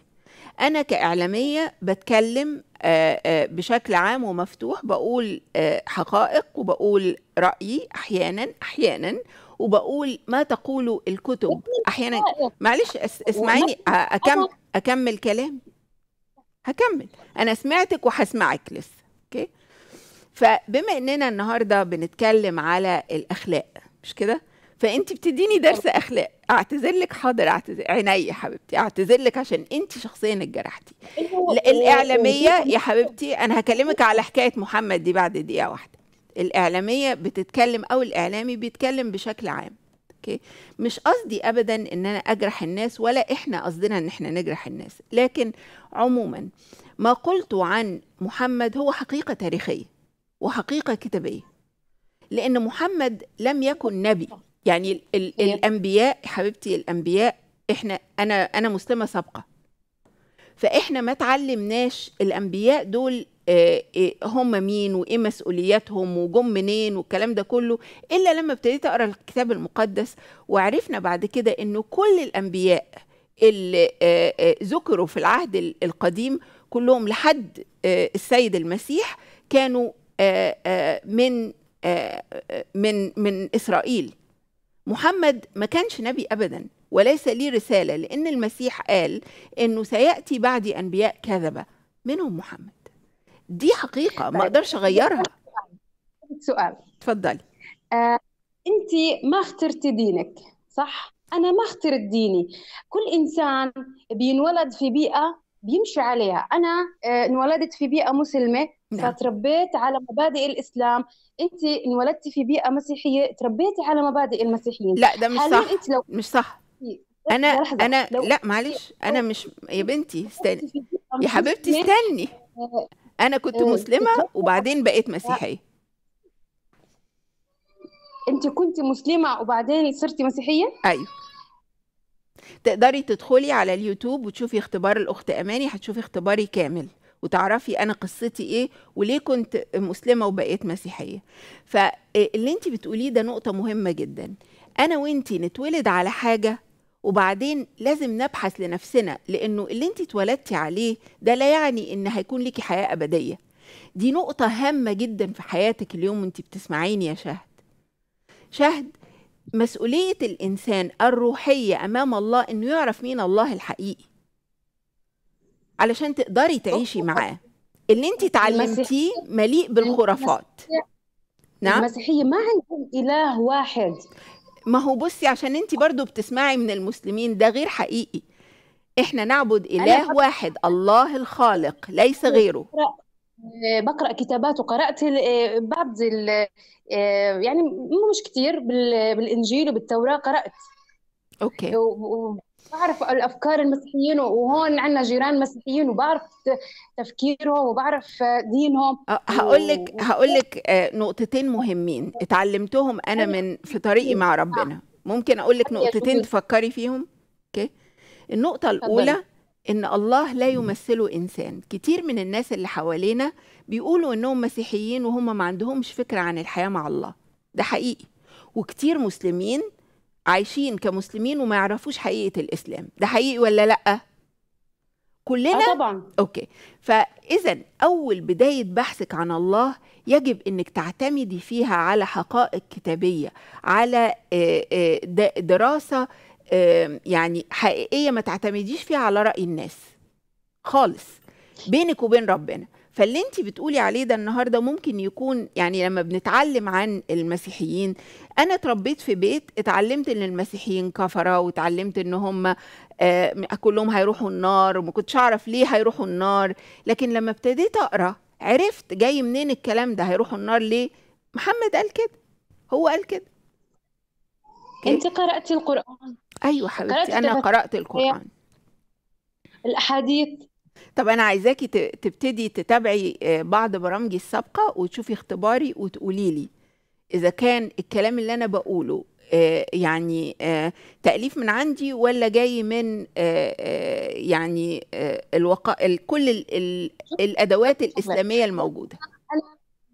انا كاعلاميه بتكلم آه، آه، بشكل عام ومفتوح بقول آه، حقائق وبقول رايي احيانا احيانا وبقول ما تقوله الكتب احيانا معلش اسمعيني اكمل اكمل كلام هكمل انا سمعتك وهسمعك لسه فبما اننا النهارده بنتكلم على الاخلاق مش كده فانت بتديني درس اخلاق اعتذر لك حاضر اعتذر عيني يا حبيبتي اعتذر لك عشان انت شخصيا اتجرحتي الاعلاميه يا حبيبتي انا هكلمك على حكايه محمد دي بعد دقيقه واحده الاعلاميه بتتكلم او الاعلامي بيتكلم بشكل عام اوكي مش قصدي ابدا ان انا اجرح الناس ولا احنا قصدنا ان احنا نجرح الناس لكن عموما ما قلته عن محمد هو حقيقه تاريخيه وحقيقة كتابية لأن محمد لم يكن نبي يعني الـ الـ الأنبياء حبيبتي الأنبياء إحنا أنا أنا مسلمة سابقة فإحنا ما تعلمناش الأنبياء دول آه، آه، هم مين وايه مسؤولياتهم وجم منين والكلام ده كله الا لما ابتديت اقرا الكتاب المقدس وعرفنا بعد كده انه كل الانبياء اللي آه، ذكروا في العهد القديم كلهم لحد السيد المسيح كانوا آه، آه، من آه، من من اسرائيل محمد ما كانش نبي ابدا وليس لي رساله لان المسيح قال انه سياتي بعدي انبياء كذبه منهم محمد دي حقيقه ما طيب، اقدرش اغيرها سؤال اتفضلي آه، انت ما اخترتي دينك صح انا ما اخترت ديني كل انسان بينولد في بيئه بيمشي عليها انا انولدت في بيئه مسلمه نعم. فتربيت على مبادئ الاسلام انت انولدتي في بيئه مسيحيه تربيتي على مبادئ المسيحيين لا ده مش صح انت لو... مش صح إيه، انا إيه، انا لا معلش انا مش يا بنتي استني يا حبيبتي استني آه، انا كنت آه، مسلمه وبعدين بقيت مسيحيه انت كنت مسلمه وبعدين صرتي مسيحيه ايوه تقدري تدخلي على اليوتيوب وتشوفي اختبار الاخت اماني هتشوفي اختباري كامل وتعرفي انا قصتي ايه وليه كنت مسلمه وبقيت مسيحيه فاللي انت بتقوليه ده نقطه مهمه جدا انا وانت نتولد على حاجه وبعدين لازم نبحث لنفسنا لانه اللي انت اتولدتي عليه ده لا يعني ان هيكون ليكي حياه ابديه دي نقطه هامه جدا في حياتك اليوم وانت بتسمعيني يا شهد شهد مسؤوليه الانسان الروحيه امام الله انه يعرف مين الله الحقيقي علشان تقدري تعيشي معاه اللي انت اتعلمتيه مليء بالخرافات نعم المسيحيه ما عندهم اله واحد ما هو بصي عشان انت برضو بتسمعي من المسلمين ده غير حقيقي احنا نعبد اله واحد الله الخالق ليس غيره آه، بقرا كتابات وقرات آه، بعض آه، يعني مش كتير بالانجيل وبالتوراه قرات اوكي بعرف الافكار المسيحيين وهون عندنا جيران مسيحيين وبعرف تفكيرهم وبعرف دينهم أه، هقول لك هقول لك أه، نقطتين مهمين اتعلمتهم انا من في طريقي مع ربنا ممكن اقول لك نقطتين تفكري فيهم اوكي النقطه الاولى ان الله لا يمثله انسان كتير من الناس اللي حوالينا بيقولوا انهم مسيحيين وهم ما عندهمش فكره عن الحياه مع الله ده حقيقي وكتير مسلمين عايشين كمسلمين وما يعرفوش حقيقه الاسلام ده حقيقي ولا لا كلنا آه طبعا اوكي فاذا اول بدايه بحثك عن الله يجب انك تعتمدي فيها على حقائق كتابيه على آه، آه، دراسه يعني حقيقيه ما تعتمديش فيها على راي الناس خالص بينك وبين ربنا فاللي انت بتقولي عليه ده النهارده ممكن يكون يعني لما بنتعلم عن المسيحيين انا اتربيت في بيت اتعلمت ان المسيحيين كفره واتعلمت ان هم آه كلهم هيروحوا النار وما كنتش اعرف ليه هيروحوا النار لكن لما ابتديت اقرا عرفت جاي منين الكلام ده هيروحوا النار ليه محمد قال كده هو قال كده انت قراتي القران ايوه حبيبتي انا قرات القران الاحاديث طب انا عايزاكي تبتدي تتابعي آه، بعض برامجي السابقه وتشوفي اختباري وتقولي لي اذا كان الكلام اللي انا بقوله آه، يعني آه، تاليف من عندي ولا جاي من يعني الوقا كل الادوات الاسلاميه الموجوده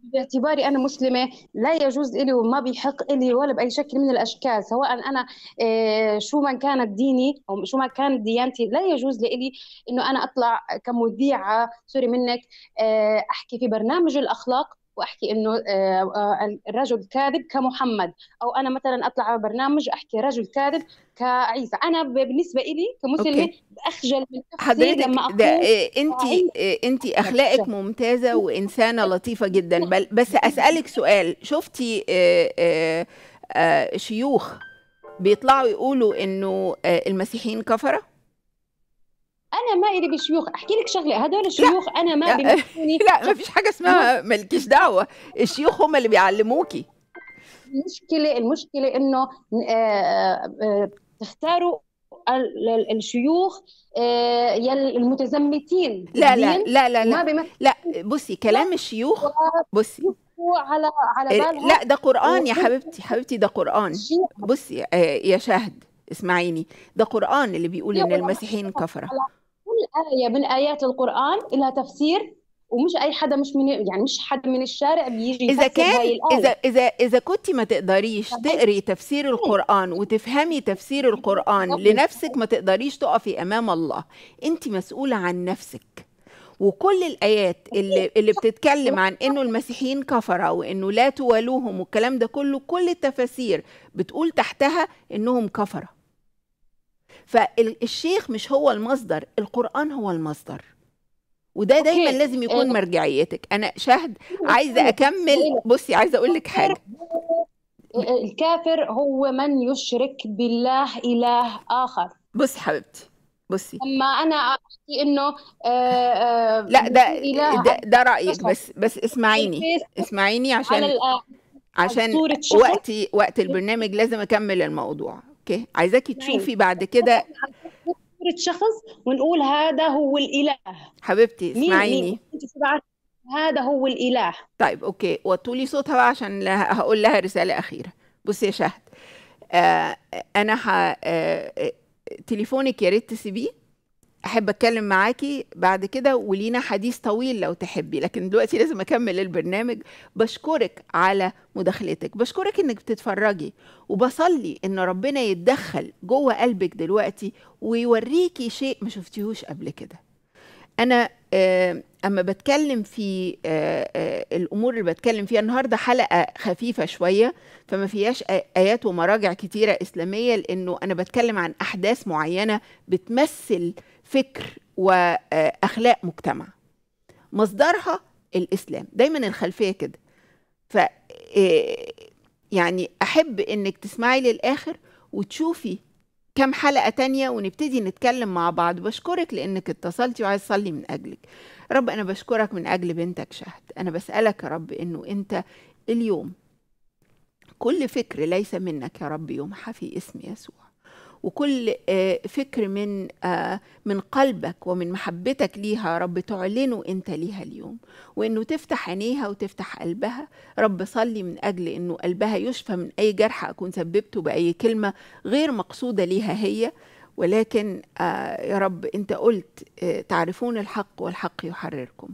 باعتباري انا مسلمه لا يجوز لي وما بيحق لي ولا باي شكل من الاشكال سواء انا آه، شو ما كانت ديني او شو ما كانت ديانتي لا يجوز لي انه انا اطلع كمذيعه سوري منك آه، احكي في برنامج الاخلاق واحكي انه آه، آه، الرجل كاذب كمحمد او انا مثلا اطلع على برنامج احكي رجل كاذب كعيسى انا بالنسبه لي كمسلمه اخجل من حضرتك لما أقول آه، انت انت اخلاقك ممتازه وانسانه لطيفه جدا بل بس اسالك سؤال شفتي شيوخ بيطلعوا يقولوا انه المسيحيين كفره انا ما الي بشيوخ احكي لك شغله هدول الشيوخ لا. انا ما بيمثلوني لا ما فيش حاجه اسمها مالكيش دعوه الشيوخ هم اللي بيعلموكي المشكله المشكله انه آه، آه، آه، تختاروا الشيوخ المتزمتين لا لا لا لا لا, لا بصي كلام الشيوخ بصي على على إيه، بالهم لا ده قران يا حبيبتي حبيبتي ده قران بصي يا شهد اسمعيني ده قران اللي بيقول ان المسيحيين كفره آية من آيات القرآن لها تفسير ومش اي حدا مش من يعني مش حد من الشارع بيجي اذا كان اذا اذا اذا كنت ما تقدريش تقري تفسير القران وتفهمي تفسير القران لنفسك ما تقدريش تقفي امام الله انت مسؤوله عن نفسك وكل الايات اللي اللي بتتكلم عن انه المسيحيين كفره وانه لا توالوهم والكلام ده كله كل التفاسير بتقول تحتها انهم كفره فالشيخ مش هو المصدر القرآن هو المصدر وده أوكي. دايما لازم يكون أوكي. مرجعيتك انا شهد عايزه اكمل بصي عايزه اقول لك حاجه الكافر هو من يشرك بالله اله اخر بصي حبيبتي بصي اما انا احكي انه آه، آه، لا ده ده, ده رايك بس بس اسمعيني اسمعيني عشان عشان وقتي وقت البرنامج لازم اكمل الموضوع عايزاكي عايزاكي نعم. تشوفي بعد كده صورة شخص ونقول هذا هو الإله حبيبتي اسمعيني هذا هو الإله طيب أوكي وطولي صوتها بقى عشان هقول لها رسالة أخيرة بصي يا شهد آه أنا ح... آه،, آه... تليفونك يا ريت تسيبيه احب اتكلم معاكي بعد كده ولينا حديث طويل لو تحبي لكن دلوقتي لازم اكمل البرنامج بشكرك على مداخلتك بشكرك انك بتتفرجي وبصلي ان ربنا يتدخل جوه قلبك دلوقتي ويوريكي شيء ما شفتيهوش قبل كده انا آه، اما بتكلم في آه، آه، الامور اللي بتكلم فيها النهارده حلقه خفيفه شويه فما فيهاش ايات ومراجع كتيره اسلاميه لانه انا بتكلم عن احداث معينه بتمثل فكر واخلاق مجتمع مصدرها الاسلام دايما الخلفيه كده ف آه، يعني احب انك تسمعي للاخر وتشوفي كام حلقة تانية ونبتدي نتكلم مع بعض بشكرك لأنك اتصلتي وعايز أصلي من أجلك رب أنا بشكرك من أجل بنتك شهد أنا بسألك يا رب أنه أنت اليوم كل فكر ليس منك يا رب يمحى في اسم يسوع وكل آه، فكر من آه، من قلبك ومن محبتك ليها رب تعلنه انت ليها اليوم وانه تفتح عينيها وتفتح قلبها رب صلي من اجل انه قلبها يشفى من اي جرح اكون سببته باي كلمه غير مقصوده ليها هي ولكن آه، يا رب انت قلت تعرفون الحق والحق يحرركم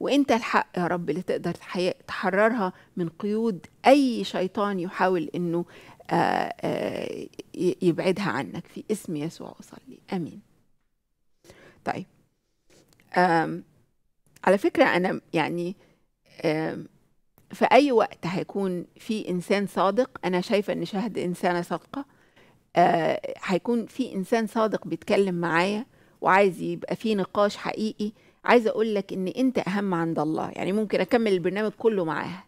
وانت الحق يا رب اللي تقدر تحررها من قيود اي شيطان يحاول انه آه، آه، يبعدها عنك في اسم يسوع أصلي أمين طيب على فكرة أنا يعني في أي وقت هيكون في إنسان صادق أنا شايفة إن شهد إنسانة صادقة آه، هيكون في إنسان صادق بيتكلم معايا وعايز يبقى في نقاش حقيقي عايزة أقول لك إن أنت أهم عند الله يعني ممكن أكمل البرنامج كله معاها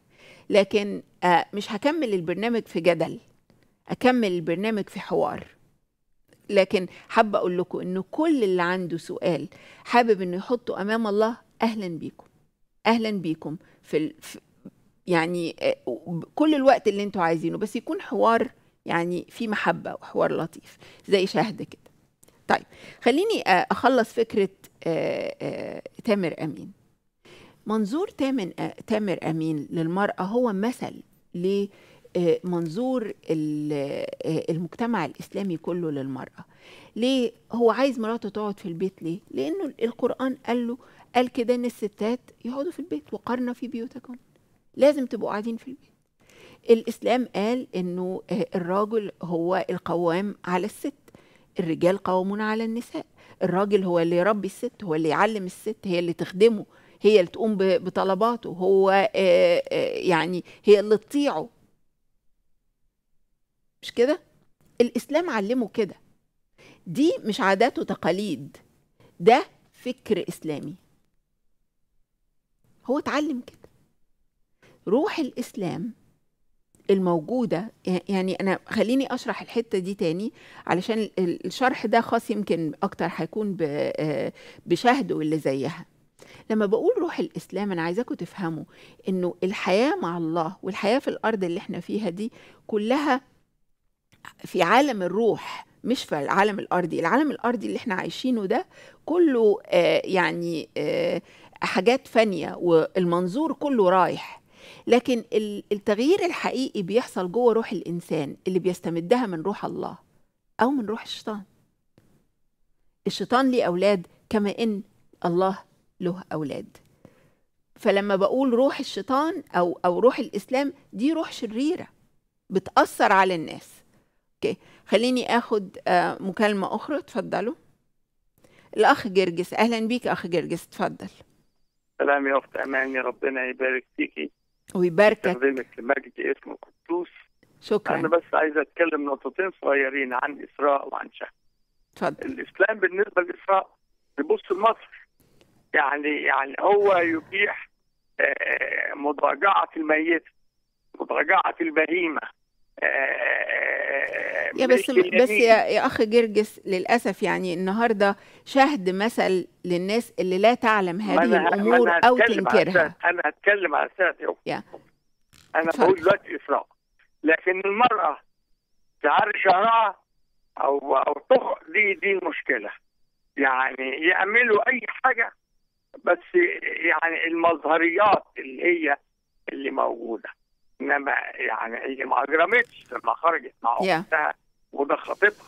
لكن مش هكمل البرنامج في جدل اكمل البرنامج في حوار لكن حابه اقول لكم ان كل اللي عنده سؤال حابب انه يحطه امام الله اهلا بيكم اهلا بيكم في, ال... في يعني آه، كل الوقت اللي انتوا عايزينه بس يكون حوار يعني في محبه وحوار لطيف زي شهد كده طيب خليني آه، اخلص فكره آه، تامر امين منظور تامر امين للمراه هو مثل ليه آه، منظور آه، المجتمع الاسلامي كله للمراه ليه هو عايز مراته تقعد في البيت ليه لانه القران قال له قال كده ان الستات يقعدوا في البيت وقرنا في بيوتكن لازم تبقوا قاعدين في البيت الاسلام قال انه آه، الراجل هو القوام على الست الرجال قوامون على النساء الراجل هو اللي يربي الست هو اللي يعلم الست هي اللي تخدمه هي اللي تقوم بطلباته هو يعني هي اللي تطيعه مش كده الاسلام علمه كده دي مش عادات وتقاليد ده فكر اسلامي هو اتعلم كده روح الاسلام الموجوده يعني انا خليني اشرح الحته دي تاني علشان الشرح ده خاص يمكن اكتر هيكون آه، بشهد واللي زيها لما بقول روح الاسلام انا عايزاكم تفهموا انه الحياه مع الله والحياه في الارض اللي احنا فيها دي كلها في عالم الروح مش في العالم الارضي العالم الارضي اللي احنا عايشينه ده كله آه يعني آه حاجات فانيه والمنظور كله رايح لكن التغيير الحقيقي بيحصل جوه روح الانسان اللي بيستمدها من روح الله او من روح الشيطان الشيطان ليه اولاد كما ان الله له اولاد فلما بقول روح الشيطان او او روح الاسلام دي روح شريره بتاثر على الناس اوكي خليني اخد آه، مكالمة اخرى اتفضلوا الاخ جرجس اهلا بيك اخ جرجس اتفضل سلام يا اخت اماني ربنا يبارك فيكي ويباركك يستخدمك لمجد اسمه القدوس شكرا انا بس عايز اتكلم نقطتين صغيرين عن اسراء وعن شهر اتفضل الاسلام بالنسبه لاسراء بيبص لمصر يعني يعني هو يبيح آه، آه، مضاجعه الميت مضاجعه البهيمه يا بس يعني بس يا, يا اخ جرجس للاسف يعني النهارده شهد مثل للناس اللي لا تعلم هذه الامور او تنكرها انا هتكلم على ثلاث حكم yeah. انا بقول دلوقتي اسراء لكن المراه تعري شعرها او او تخرج دي دي المشكله يعني يعملوا اي حاجه بس يعني المظهريات اللي هي اللي موجوده انما يعني هي ما اجرمتش لما خرجت مع اختها yeah. وده خطيبها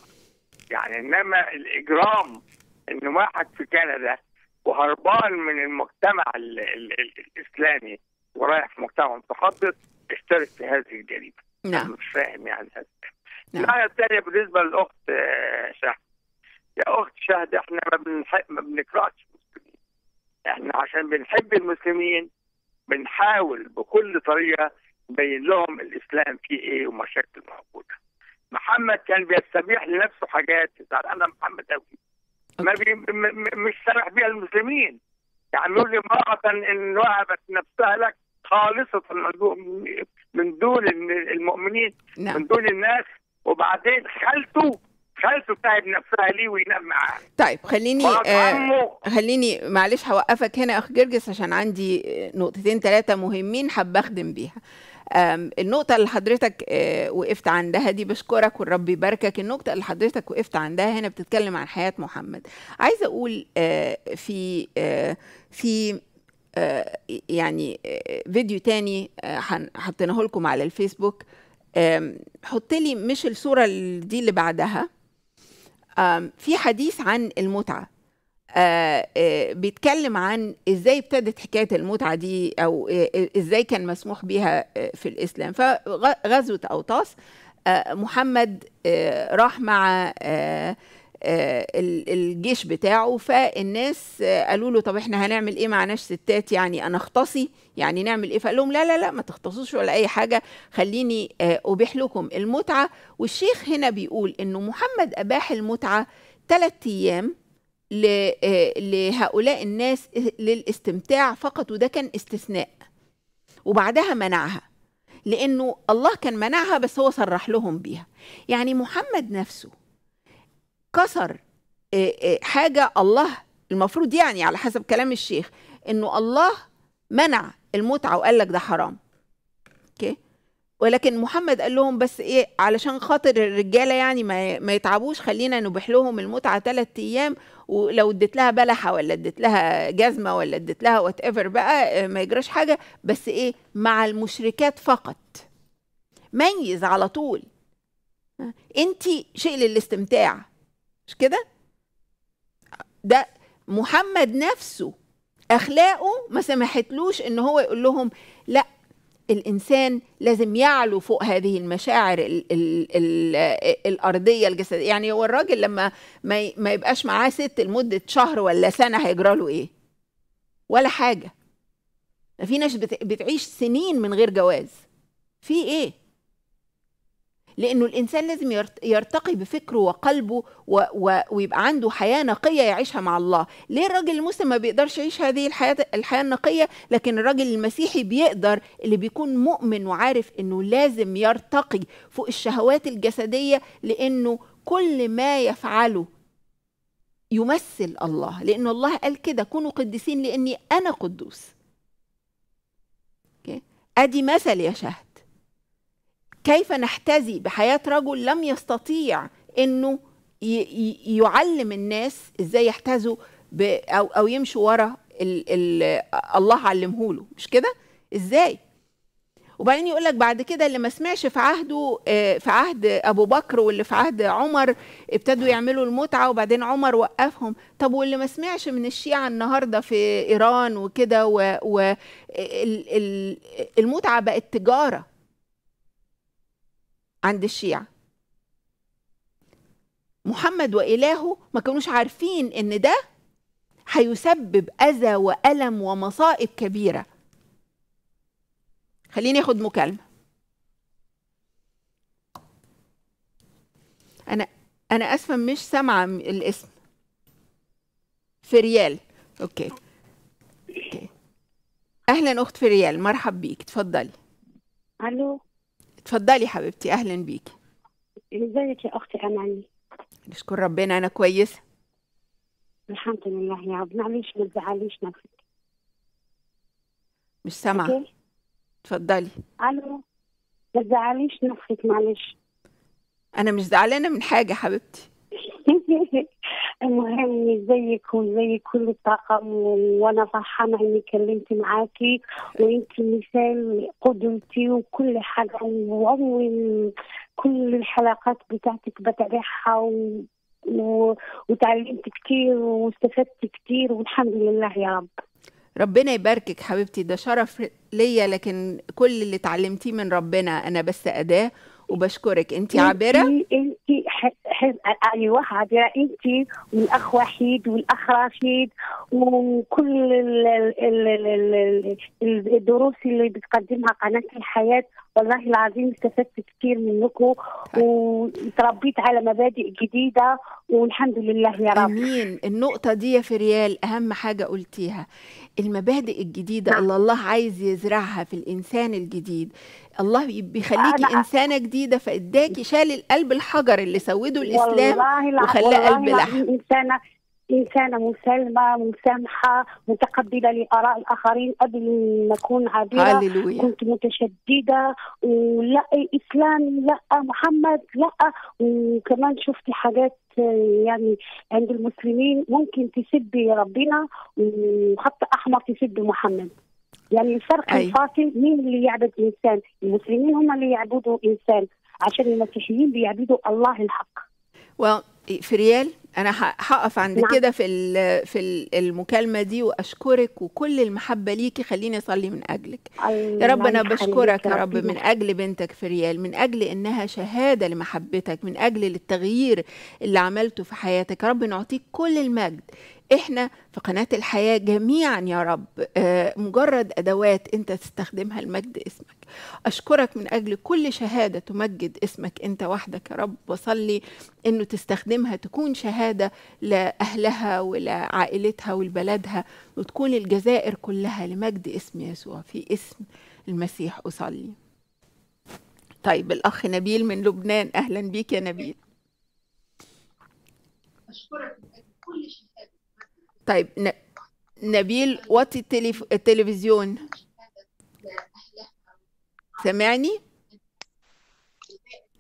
يعني انما الاجرام ان واحد في كندا وهربان من المجتمع الـ الـ الـ الاسلامي ورايح في مجتمع متحضر اشترك في هذه الجريمه نعم no. مش فاهم يعني هذا no. نعم. الآية الثانية بالنسبة للأخت آه، شهد يا أخت شهد إحنا ما, بنحب ما بنكرهش المسلمين إحنا عشان بنحب المسلمين بنحاول بكل طريقة وبين لهم الاسلام فيه ايه ومشاكل موجوده. محمد كان بيستبيح لنفسه حاجات زعلان انا محمد قوي. ما بي مش سامح بيها المسلمين. يعني يقول امرأة إن وهبت نفسها لك خالصة من دون المؤمنين نعم. من دون الناس وبعدين خالته خالته تعب نفسها ليه وينام معاه طيب خليني آه خليني معلش هوقفك هنا يا اخ جرجس عشان عندي نقطتين ثلاثه مهمين حابه اخدم بيها النقطة اللي حضرتك آه، وقفت عندها دي بشكرك والرب يباركك النقطة اللي حضرتك وقفت عندها هنا بتتكلم عن حياة محمد عايزة أقول آه، في آه، في يعني فيديو تاني حطيناه لكم على الفيسبوك حط لي مش الصورة دي اللي بعدها في حديث عن المتعة آه، آه، بيتكلم عن ازاي ابتدت حكايه المتعه دي او آه، ازاي كان مسموح بيها في الاسلام فغزوه اوطاس محمد راح مع الجيش بتاعه فالناس قالوا له طب احنا هنعمل ايه معناش ستات يعني انا اختصي يعني نعمل ايه فقال لهم لا لا لا ما تختصوش ولا اي حاجه خليني ابيح لكم المتعه والشيخ هنا بيقول انه محمد اباح المتعه ثلاث ايام آه، لهؤلاء الناس للاستمتاع فقط وده كان استثناء وبعدها منعها لأنه الله كان منعها بس هو صرح لهم بيها يعني محمد نفسه كسر آه، آه، حاجة الله المفروض يعني على حسب كلام الشيخ انه الله منع المتعه وقال لك ده حرام اوكي ولكن محمد قال لهم بس ايه علشان خاطر الرجاله يعني ما, ما يتعبوش خلينا نبيح لهم المتعه ثلاث ايام ولو اديت لها بلحه ولا اديت لها جزمه ولا اديت لها وات ايفر بقى آه، ما يجراش حاجه بس ايه مع المشركات فقط ميز على طول انت شيء للاستمتاع مش كده ده محمد نفسه اخلاقه ما سمحتلوش ان هو يقول لهم لا الانسان لازم يعلو فوق هذه المشاعر الـ الـ الـ الارضيه الجسديه يعني هو الراجل لما ما يبقاش معاه ست لمده شهر ولا سنه هيجرى له ايه ولا حاجه في ناس بتعيش سنين من غير جواز في ايه لانه الانسان لازم يرتقي بفكره وقلبه و... و... ويبقى عنده حياه نقيه يعيشها مع الله ليه الراجل المسلم ما بيقدرش يعيش هذه الحياه الحياه النقيه لكن الراجل المسيحي بيقدر اللي بيكون مؤمن وعارف انه لازم يرتقي فوق الشهوات الجسديه لانه كل ما يفعله يمثل الله لأن الله قال كده كونوا قديسين لأني أنا قدوس أدي مثل يا شهد كيف نحتذي بحياه رجل لم يستطيع انه يعلم الناس ازاي يحتذوا او او يمشوا ورا ال ال الله علمه له مش كده ازاي وبعدين يقول لك بعد كده اللي ما سمعش في عهده آه، في عهد ابو بكر واللي في عهد عمر ابتدوا يعملوا المتعه وبعدين عمر وقفهم طب واللي ما سمعش من الشيعه النهارده في ايران وكده والمتعه بقت تجاره عند الشيعة محمد وإلهه ما كانوش عارفين إن ده هيسبب أذى وألم ومصائب كبيرة خليني أخد مكالمة أنا أنا آسفة مش سامعة الاسم فريال أوكي أوكي أهلا أخت فريال مرحب بيك تفضلي ألو اتفضلي حبيبتي اهلا بيكي ازيك يا اختي اماني نشكر ربنا انا كويسه الحمد لله يا رب معلش ما تزعليش نفسك مش سامعه اتفضلي الو ما تزعليش نفسك معلش انا مش زعلانه من حاجه حبيبتي المهم زيك وزي كل الطاقم وانا فرحانه اني كلمت معاكي وانت مثال قدوتي وكل حاجه وعمري كل الحلقات بتاعتك بتابعها و... و... وتعلمت كتير واستفدت كتير والحمد لله يا رب ربنا يباركك حبيبتي ده شرف ليا لكن كل اللي اتعلمتيه من ربنا انا بس اداه وبشكرك انت عابره انت حزب ايوه هذه انت والاخ وحيد والاخ رشيد وكل الدروس اللي بتقدمها قناه الحياه والله العظيم استفدت كثير منكم وتربيت على مبادئ جديده والحمد لله يا رب امين النقطه دي يا فريال اهم حاجه قلتيها المبادئ الجديده نعم. اللي الله عايز يزرعها في الانسان الجديد الله بيخليكي انسانه جديده فاداكي شال القلب الحجر اللي وسودوا الاسلام وخلاه قلب لحم انسانه إنسانة مسالمة مسامحة متقبلة لآراء الآخرين قبل ما أكون عابرة هللويا. كنت متشددة ولا إسلام لا محمد لا وكمان شفت حاجات يعني عند المسلمين ممكن تسب ربنا وخط أحمر تسب محمد يعني الفرق الفاصل مين اللي يعبد إنسان المسلمين هم اللي يعبدوا إنسان عشان المسيحيين بيعبدوا الله الحق. Well, في ريال انا هقف عند نعم. كده في في المكالمه دي واشكرك وكل المحبه ليكي خليني اصلي من اجلك يا رب انا بشكرك يا رب من اجل بنتك فريال من اجل انها شهاده لمحبتك من اجل التغيير اللي عملته في حياتك يا رب نعطيك كل المجد احنا في قناه الحياه جميعا يا رب آه، مجرد ادوات انت تستخدمها لمجد اسمك اشكرك من اجل كل شهاده تمجد اسمك انت وحدك يا رب وصلي انه تستخدمها تكون شهاده الشهادة لأهلها ولعائلتها ولبلدها وتكون الجزائر كلها لمجد اسم يسوع في اسم المسيح أصلي طيب الأخ نبيل من لبنان أهلا بيك يا نبيل أشكرك كل شهادة طيب نبيل وطي التلفزيون سامعني؟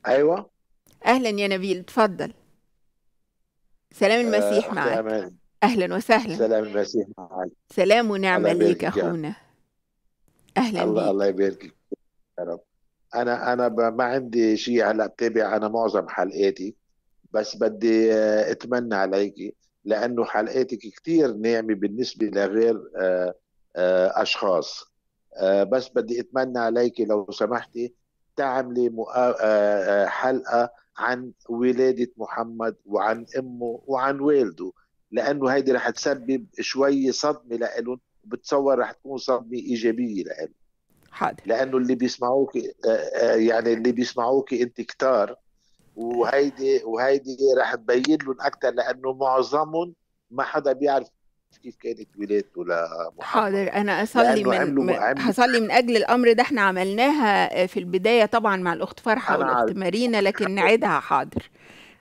ايوه اهلا يا نبيل اتفضل سلام آه، المسيح معك أمان. أهلا وسهلا سلام المسيح معك سلام ونعمة ليك أخونا أهلا الله بيك. الله يبارك يا رب أنا أنا ما عندي شيء هلا بتابع أنا معظم حلقاتي بس بدي آه، أتمنى عليك لأنه حلقاتك كثير ناعمة بالنسبة لغير آه، أشخاص بس بدي أتمنى عليك لو سمحتي تعملي حلقة عن ولاده محمد وعن امه وعن والده لانه هيدي رح تسبب شوي صدمه لهم وبتصور رح تكون صدمه ايجابيه لهم حاضر لانه اللي بيسمعوك آه، آه، يعني اللي بيسمعوك انت كتار وهيدي وهيدي رح تبين لهم اكثر لانه معظمهم ما حدا بيعرف كيف كانت ولادته لمحمد حاضر انا اصلي من هصلي من اجل الامر ده احنا عملناها آه، في البدايه طبعا مع الاخت فرحه والاخت مارينا لكن نعيدها حاضر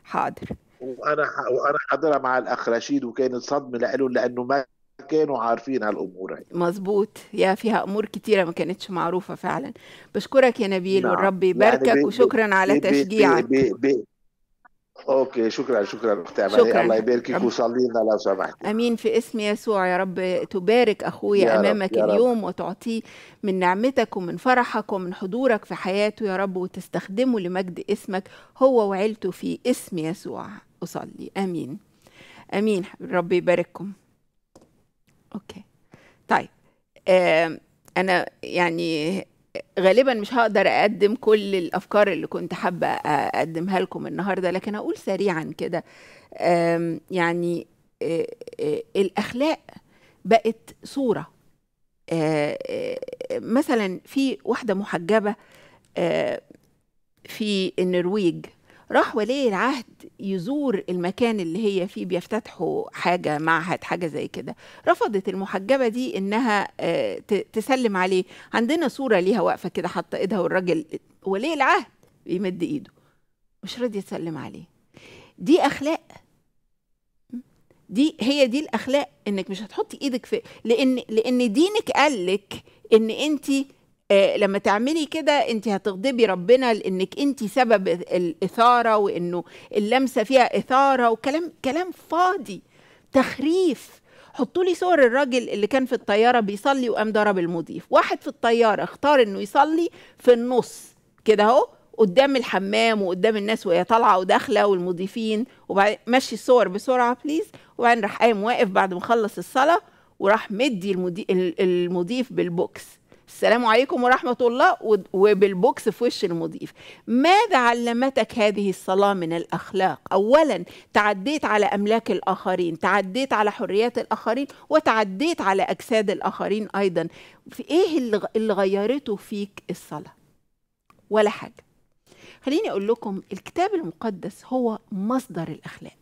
حاضر وانا وانا حاضرها مع الاخ رشيد وكانت صدمه لإله لانه ما كانوا عارفين هالامور هي مظبوط يا فيها امور كتيره ما كانتش معروفه فعلا بشكرك يا نبيل نعم. والرب يعني يباركك يعني وشكرا على تشجيعك اوكي شكرا شكرا اختي شكرا. الله يباركك وصلي لنا لو سمحتي امين في اسم يسوع يا رب تبارك اخويا يا امامك يا اليوم رب. وتعطيه من نعمتك ومن فرحك ومن حضورك في حياته يا رب وتستخدمه لمجد اسمك هو وعيلته في اسم يسوع اصلي امين امين رب يبارككم اوكي طيب آه انا يعني غالبا مش هقدر اقدم كل الافكار اللي كنت حابه اقدمها لكم النهارده لكن هقول سريعا كده يعني آه، آه، الاخلاق بقت صوره آه، مثلا في واحده محجبه في النرويج راح ولي العهد يزور المكان اللي هي فيه بيفتتحوا حاجة معهد حاجة زي كده رفضت المحجبة دي إنها آه، تسلم عليه عندنا صورة ليها واقفة كده حاطة إيدها والراجل ولي العهد بيمد إيده مش راضية تسلم عليه دي أخلاق دي هي دي الأخلاق إنك مش هتحطي إيدك في لأن لأن دينك قالك إن أنتِ آه، لما تعملي كده انت هتغضبي ربنا لانك انت سبب الاثاره وانه اللمسه فيها اثاره وكلام كلام فاضي تخريف حطوا لي صور الراجل اللي كان في الطياره بيصلي وقام ضرب المضيف واحد في الطياره اختار انه يصلي في النص كده اهو قدام الحمام وقدام الناس وهي طالعه وداخله والمضيفين وبعدين مشي الصور بسرعه بليز وبعدين راح قايم واقف بعد ما خلص الصلاه وراح مدي المضيف بالبوكس السلام عليكم ورحمة الله وبالبوكس في وش المضيف ماذا علمتك هذه الصلاة من الأخلاق أولا تعديت على أملاك الآخرين تعديت على حريات الآخرين وتعديت على أجساد الآخرين أيضا في إيه اللي غيرته فيك الصلاة ولا حاجة خليني أقول لكم الكتاب المقدس هو مصدر الأخلاق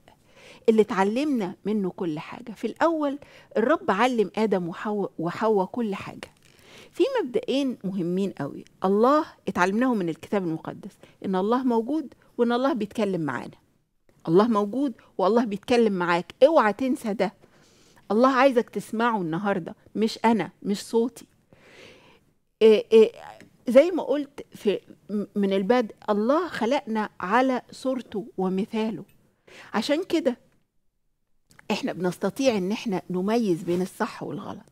اللي اتعلمنا منه كل حاجة في الأول الرب علم آدم وحواء كل حاجة في مبدئين مهمين قوي الله اتعلمناهم من الكتاب المقدس ان الله موجود وان الله بيتكلم معانا الله موجود والله بيتكلم معاك اوعى تنسى ده الله عايزك تسمعه النهارده مش انا مش صوتي إيه إيه زي ما قلت في من البدء الله خلقنا على صورته ومثاله عشان كده احنا بنستطيع ان احنا نميز بين الصح والغلط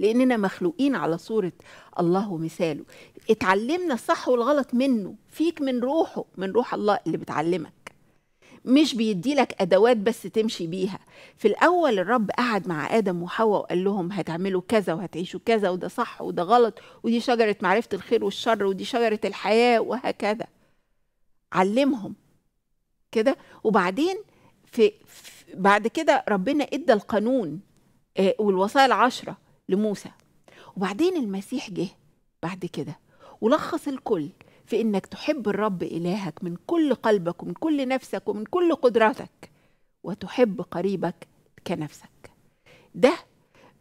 لاننا مخلوقين على صوره الله ومثاله اتعلمنا الصح والغلط منه فيك من روحه من روح الله اللي بتعلمك مش بيديلك ادوات بس تمشي بيها في الاول الرب قعد مع ادم وحواء وقال لهم هتعملوا كذا وهتعيشوا كذا وده صح وده غلط ودي شجره معرفه الخير والشر ودي شجره الحياه وهكذا علمهم كده وبعدين في, في بعد كده ربنا ادى القانون آه، والوصايا العشره لموسى وبعدين المسيح جه بعد كده ولخص الكل في انك تحب الرب الهك من كل قلبك ومن كل نفسك ومن كل قدراتك وتحب قريبك كنفسك ده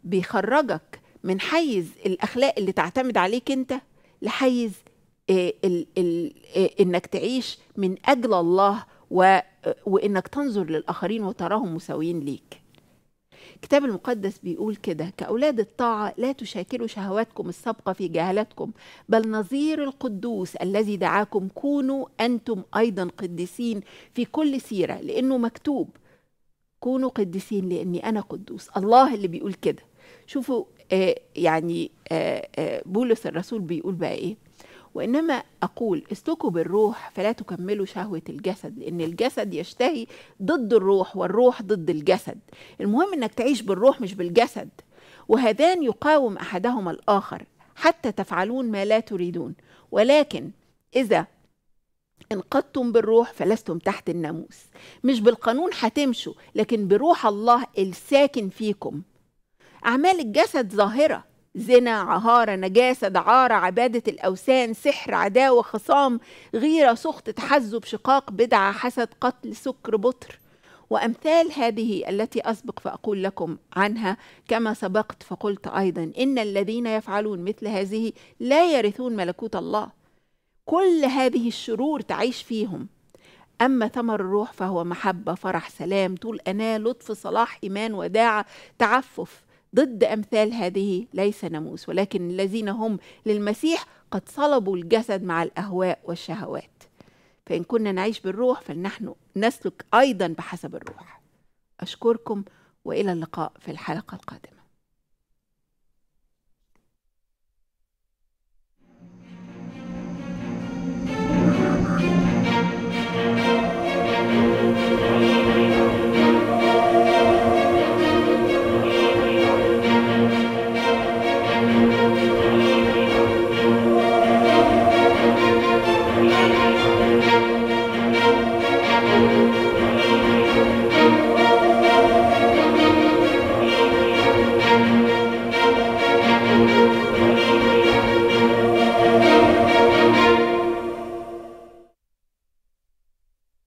بيخرجك من حيز الاخلاق اللي تعتمد عليك انت لحيز الـ آه، الـ ال آه، انك تعيش من اجل الله و وانك تنظر للاخرين وتراهم مساويين ليك الكتاب المقدس بيقول كده كأولاد الطاعة لا تشاكلوا شهواتكم السابقة في جهلتكم بل نظير القدوس الذي دعاكم كونوا أنتم أيضا قديسين في كل سيرة لأنه مكتوب كونوا قديسين لأني أنا قدوس الله اللي بيقول كده شوفوا آه يعني آه آه بولس الرسول بيقول بقى إيه وإنما أقول اسلكوا بالروح فلا تكملوا شهوة الجسد لأن الجسد يشتهي ضد الروح والروح ضد الجسد المهم أنك تعيش بالروح مش بالجسد وهذان يقاوم أحدهما الآخر حتى تفعلون ما لا تريدون ولكن إذا انقضتم بالروح فلستم تحت الناموس مش بالقانون هتمشوا لكن بروح الله الساكن فيكم أعمال الجسد ظاهرة زنا عهارة نجاسة دعارة عبادة الأوثان سحر عداوة خصام غيرة سخط تحزب شقاق بدعة حسد قتل سكر بطر وامثال هذه التي اسبق فاقول لكم عنها كما سبقت فقلت ايضا ان الذين يفعلون مثل هذه لا يرثون ملكوت الله كل هذه الشرور تعيش فيهم اما ثمر الروح فهو محبه فرح سلام طول اناه لطف صلاح ايمان وداعه تعفف ضد أمثال هذه ليس ناموس ولكن الذين هم للمسيح قد صلبوا الجسد مع الأهواء والشهوات فإن كنا نعيش بالروح فلنحن نسلك أيضا بحسب الروح أشكركم وإلى اللقاء في الحلقة القادمة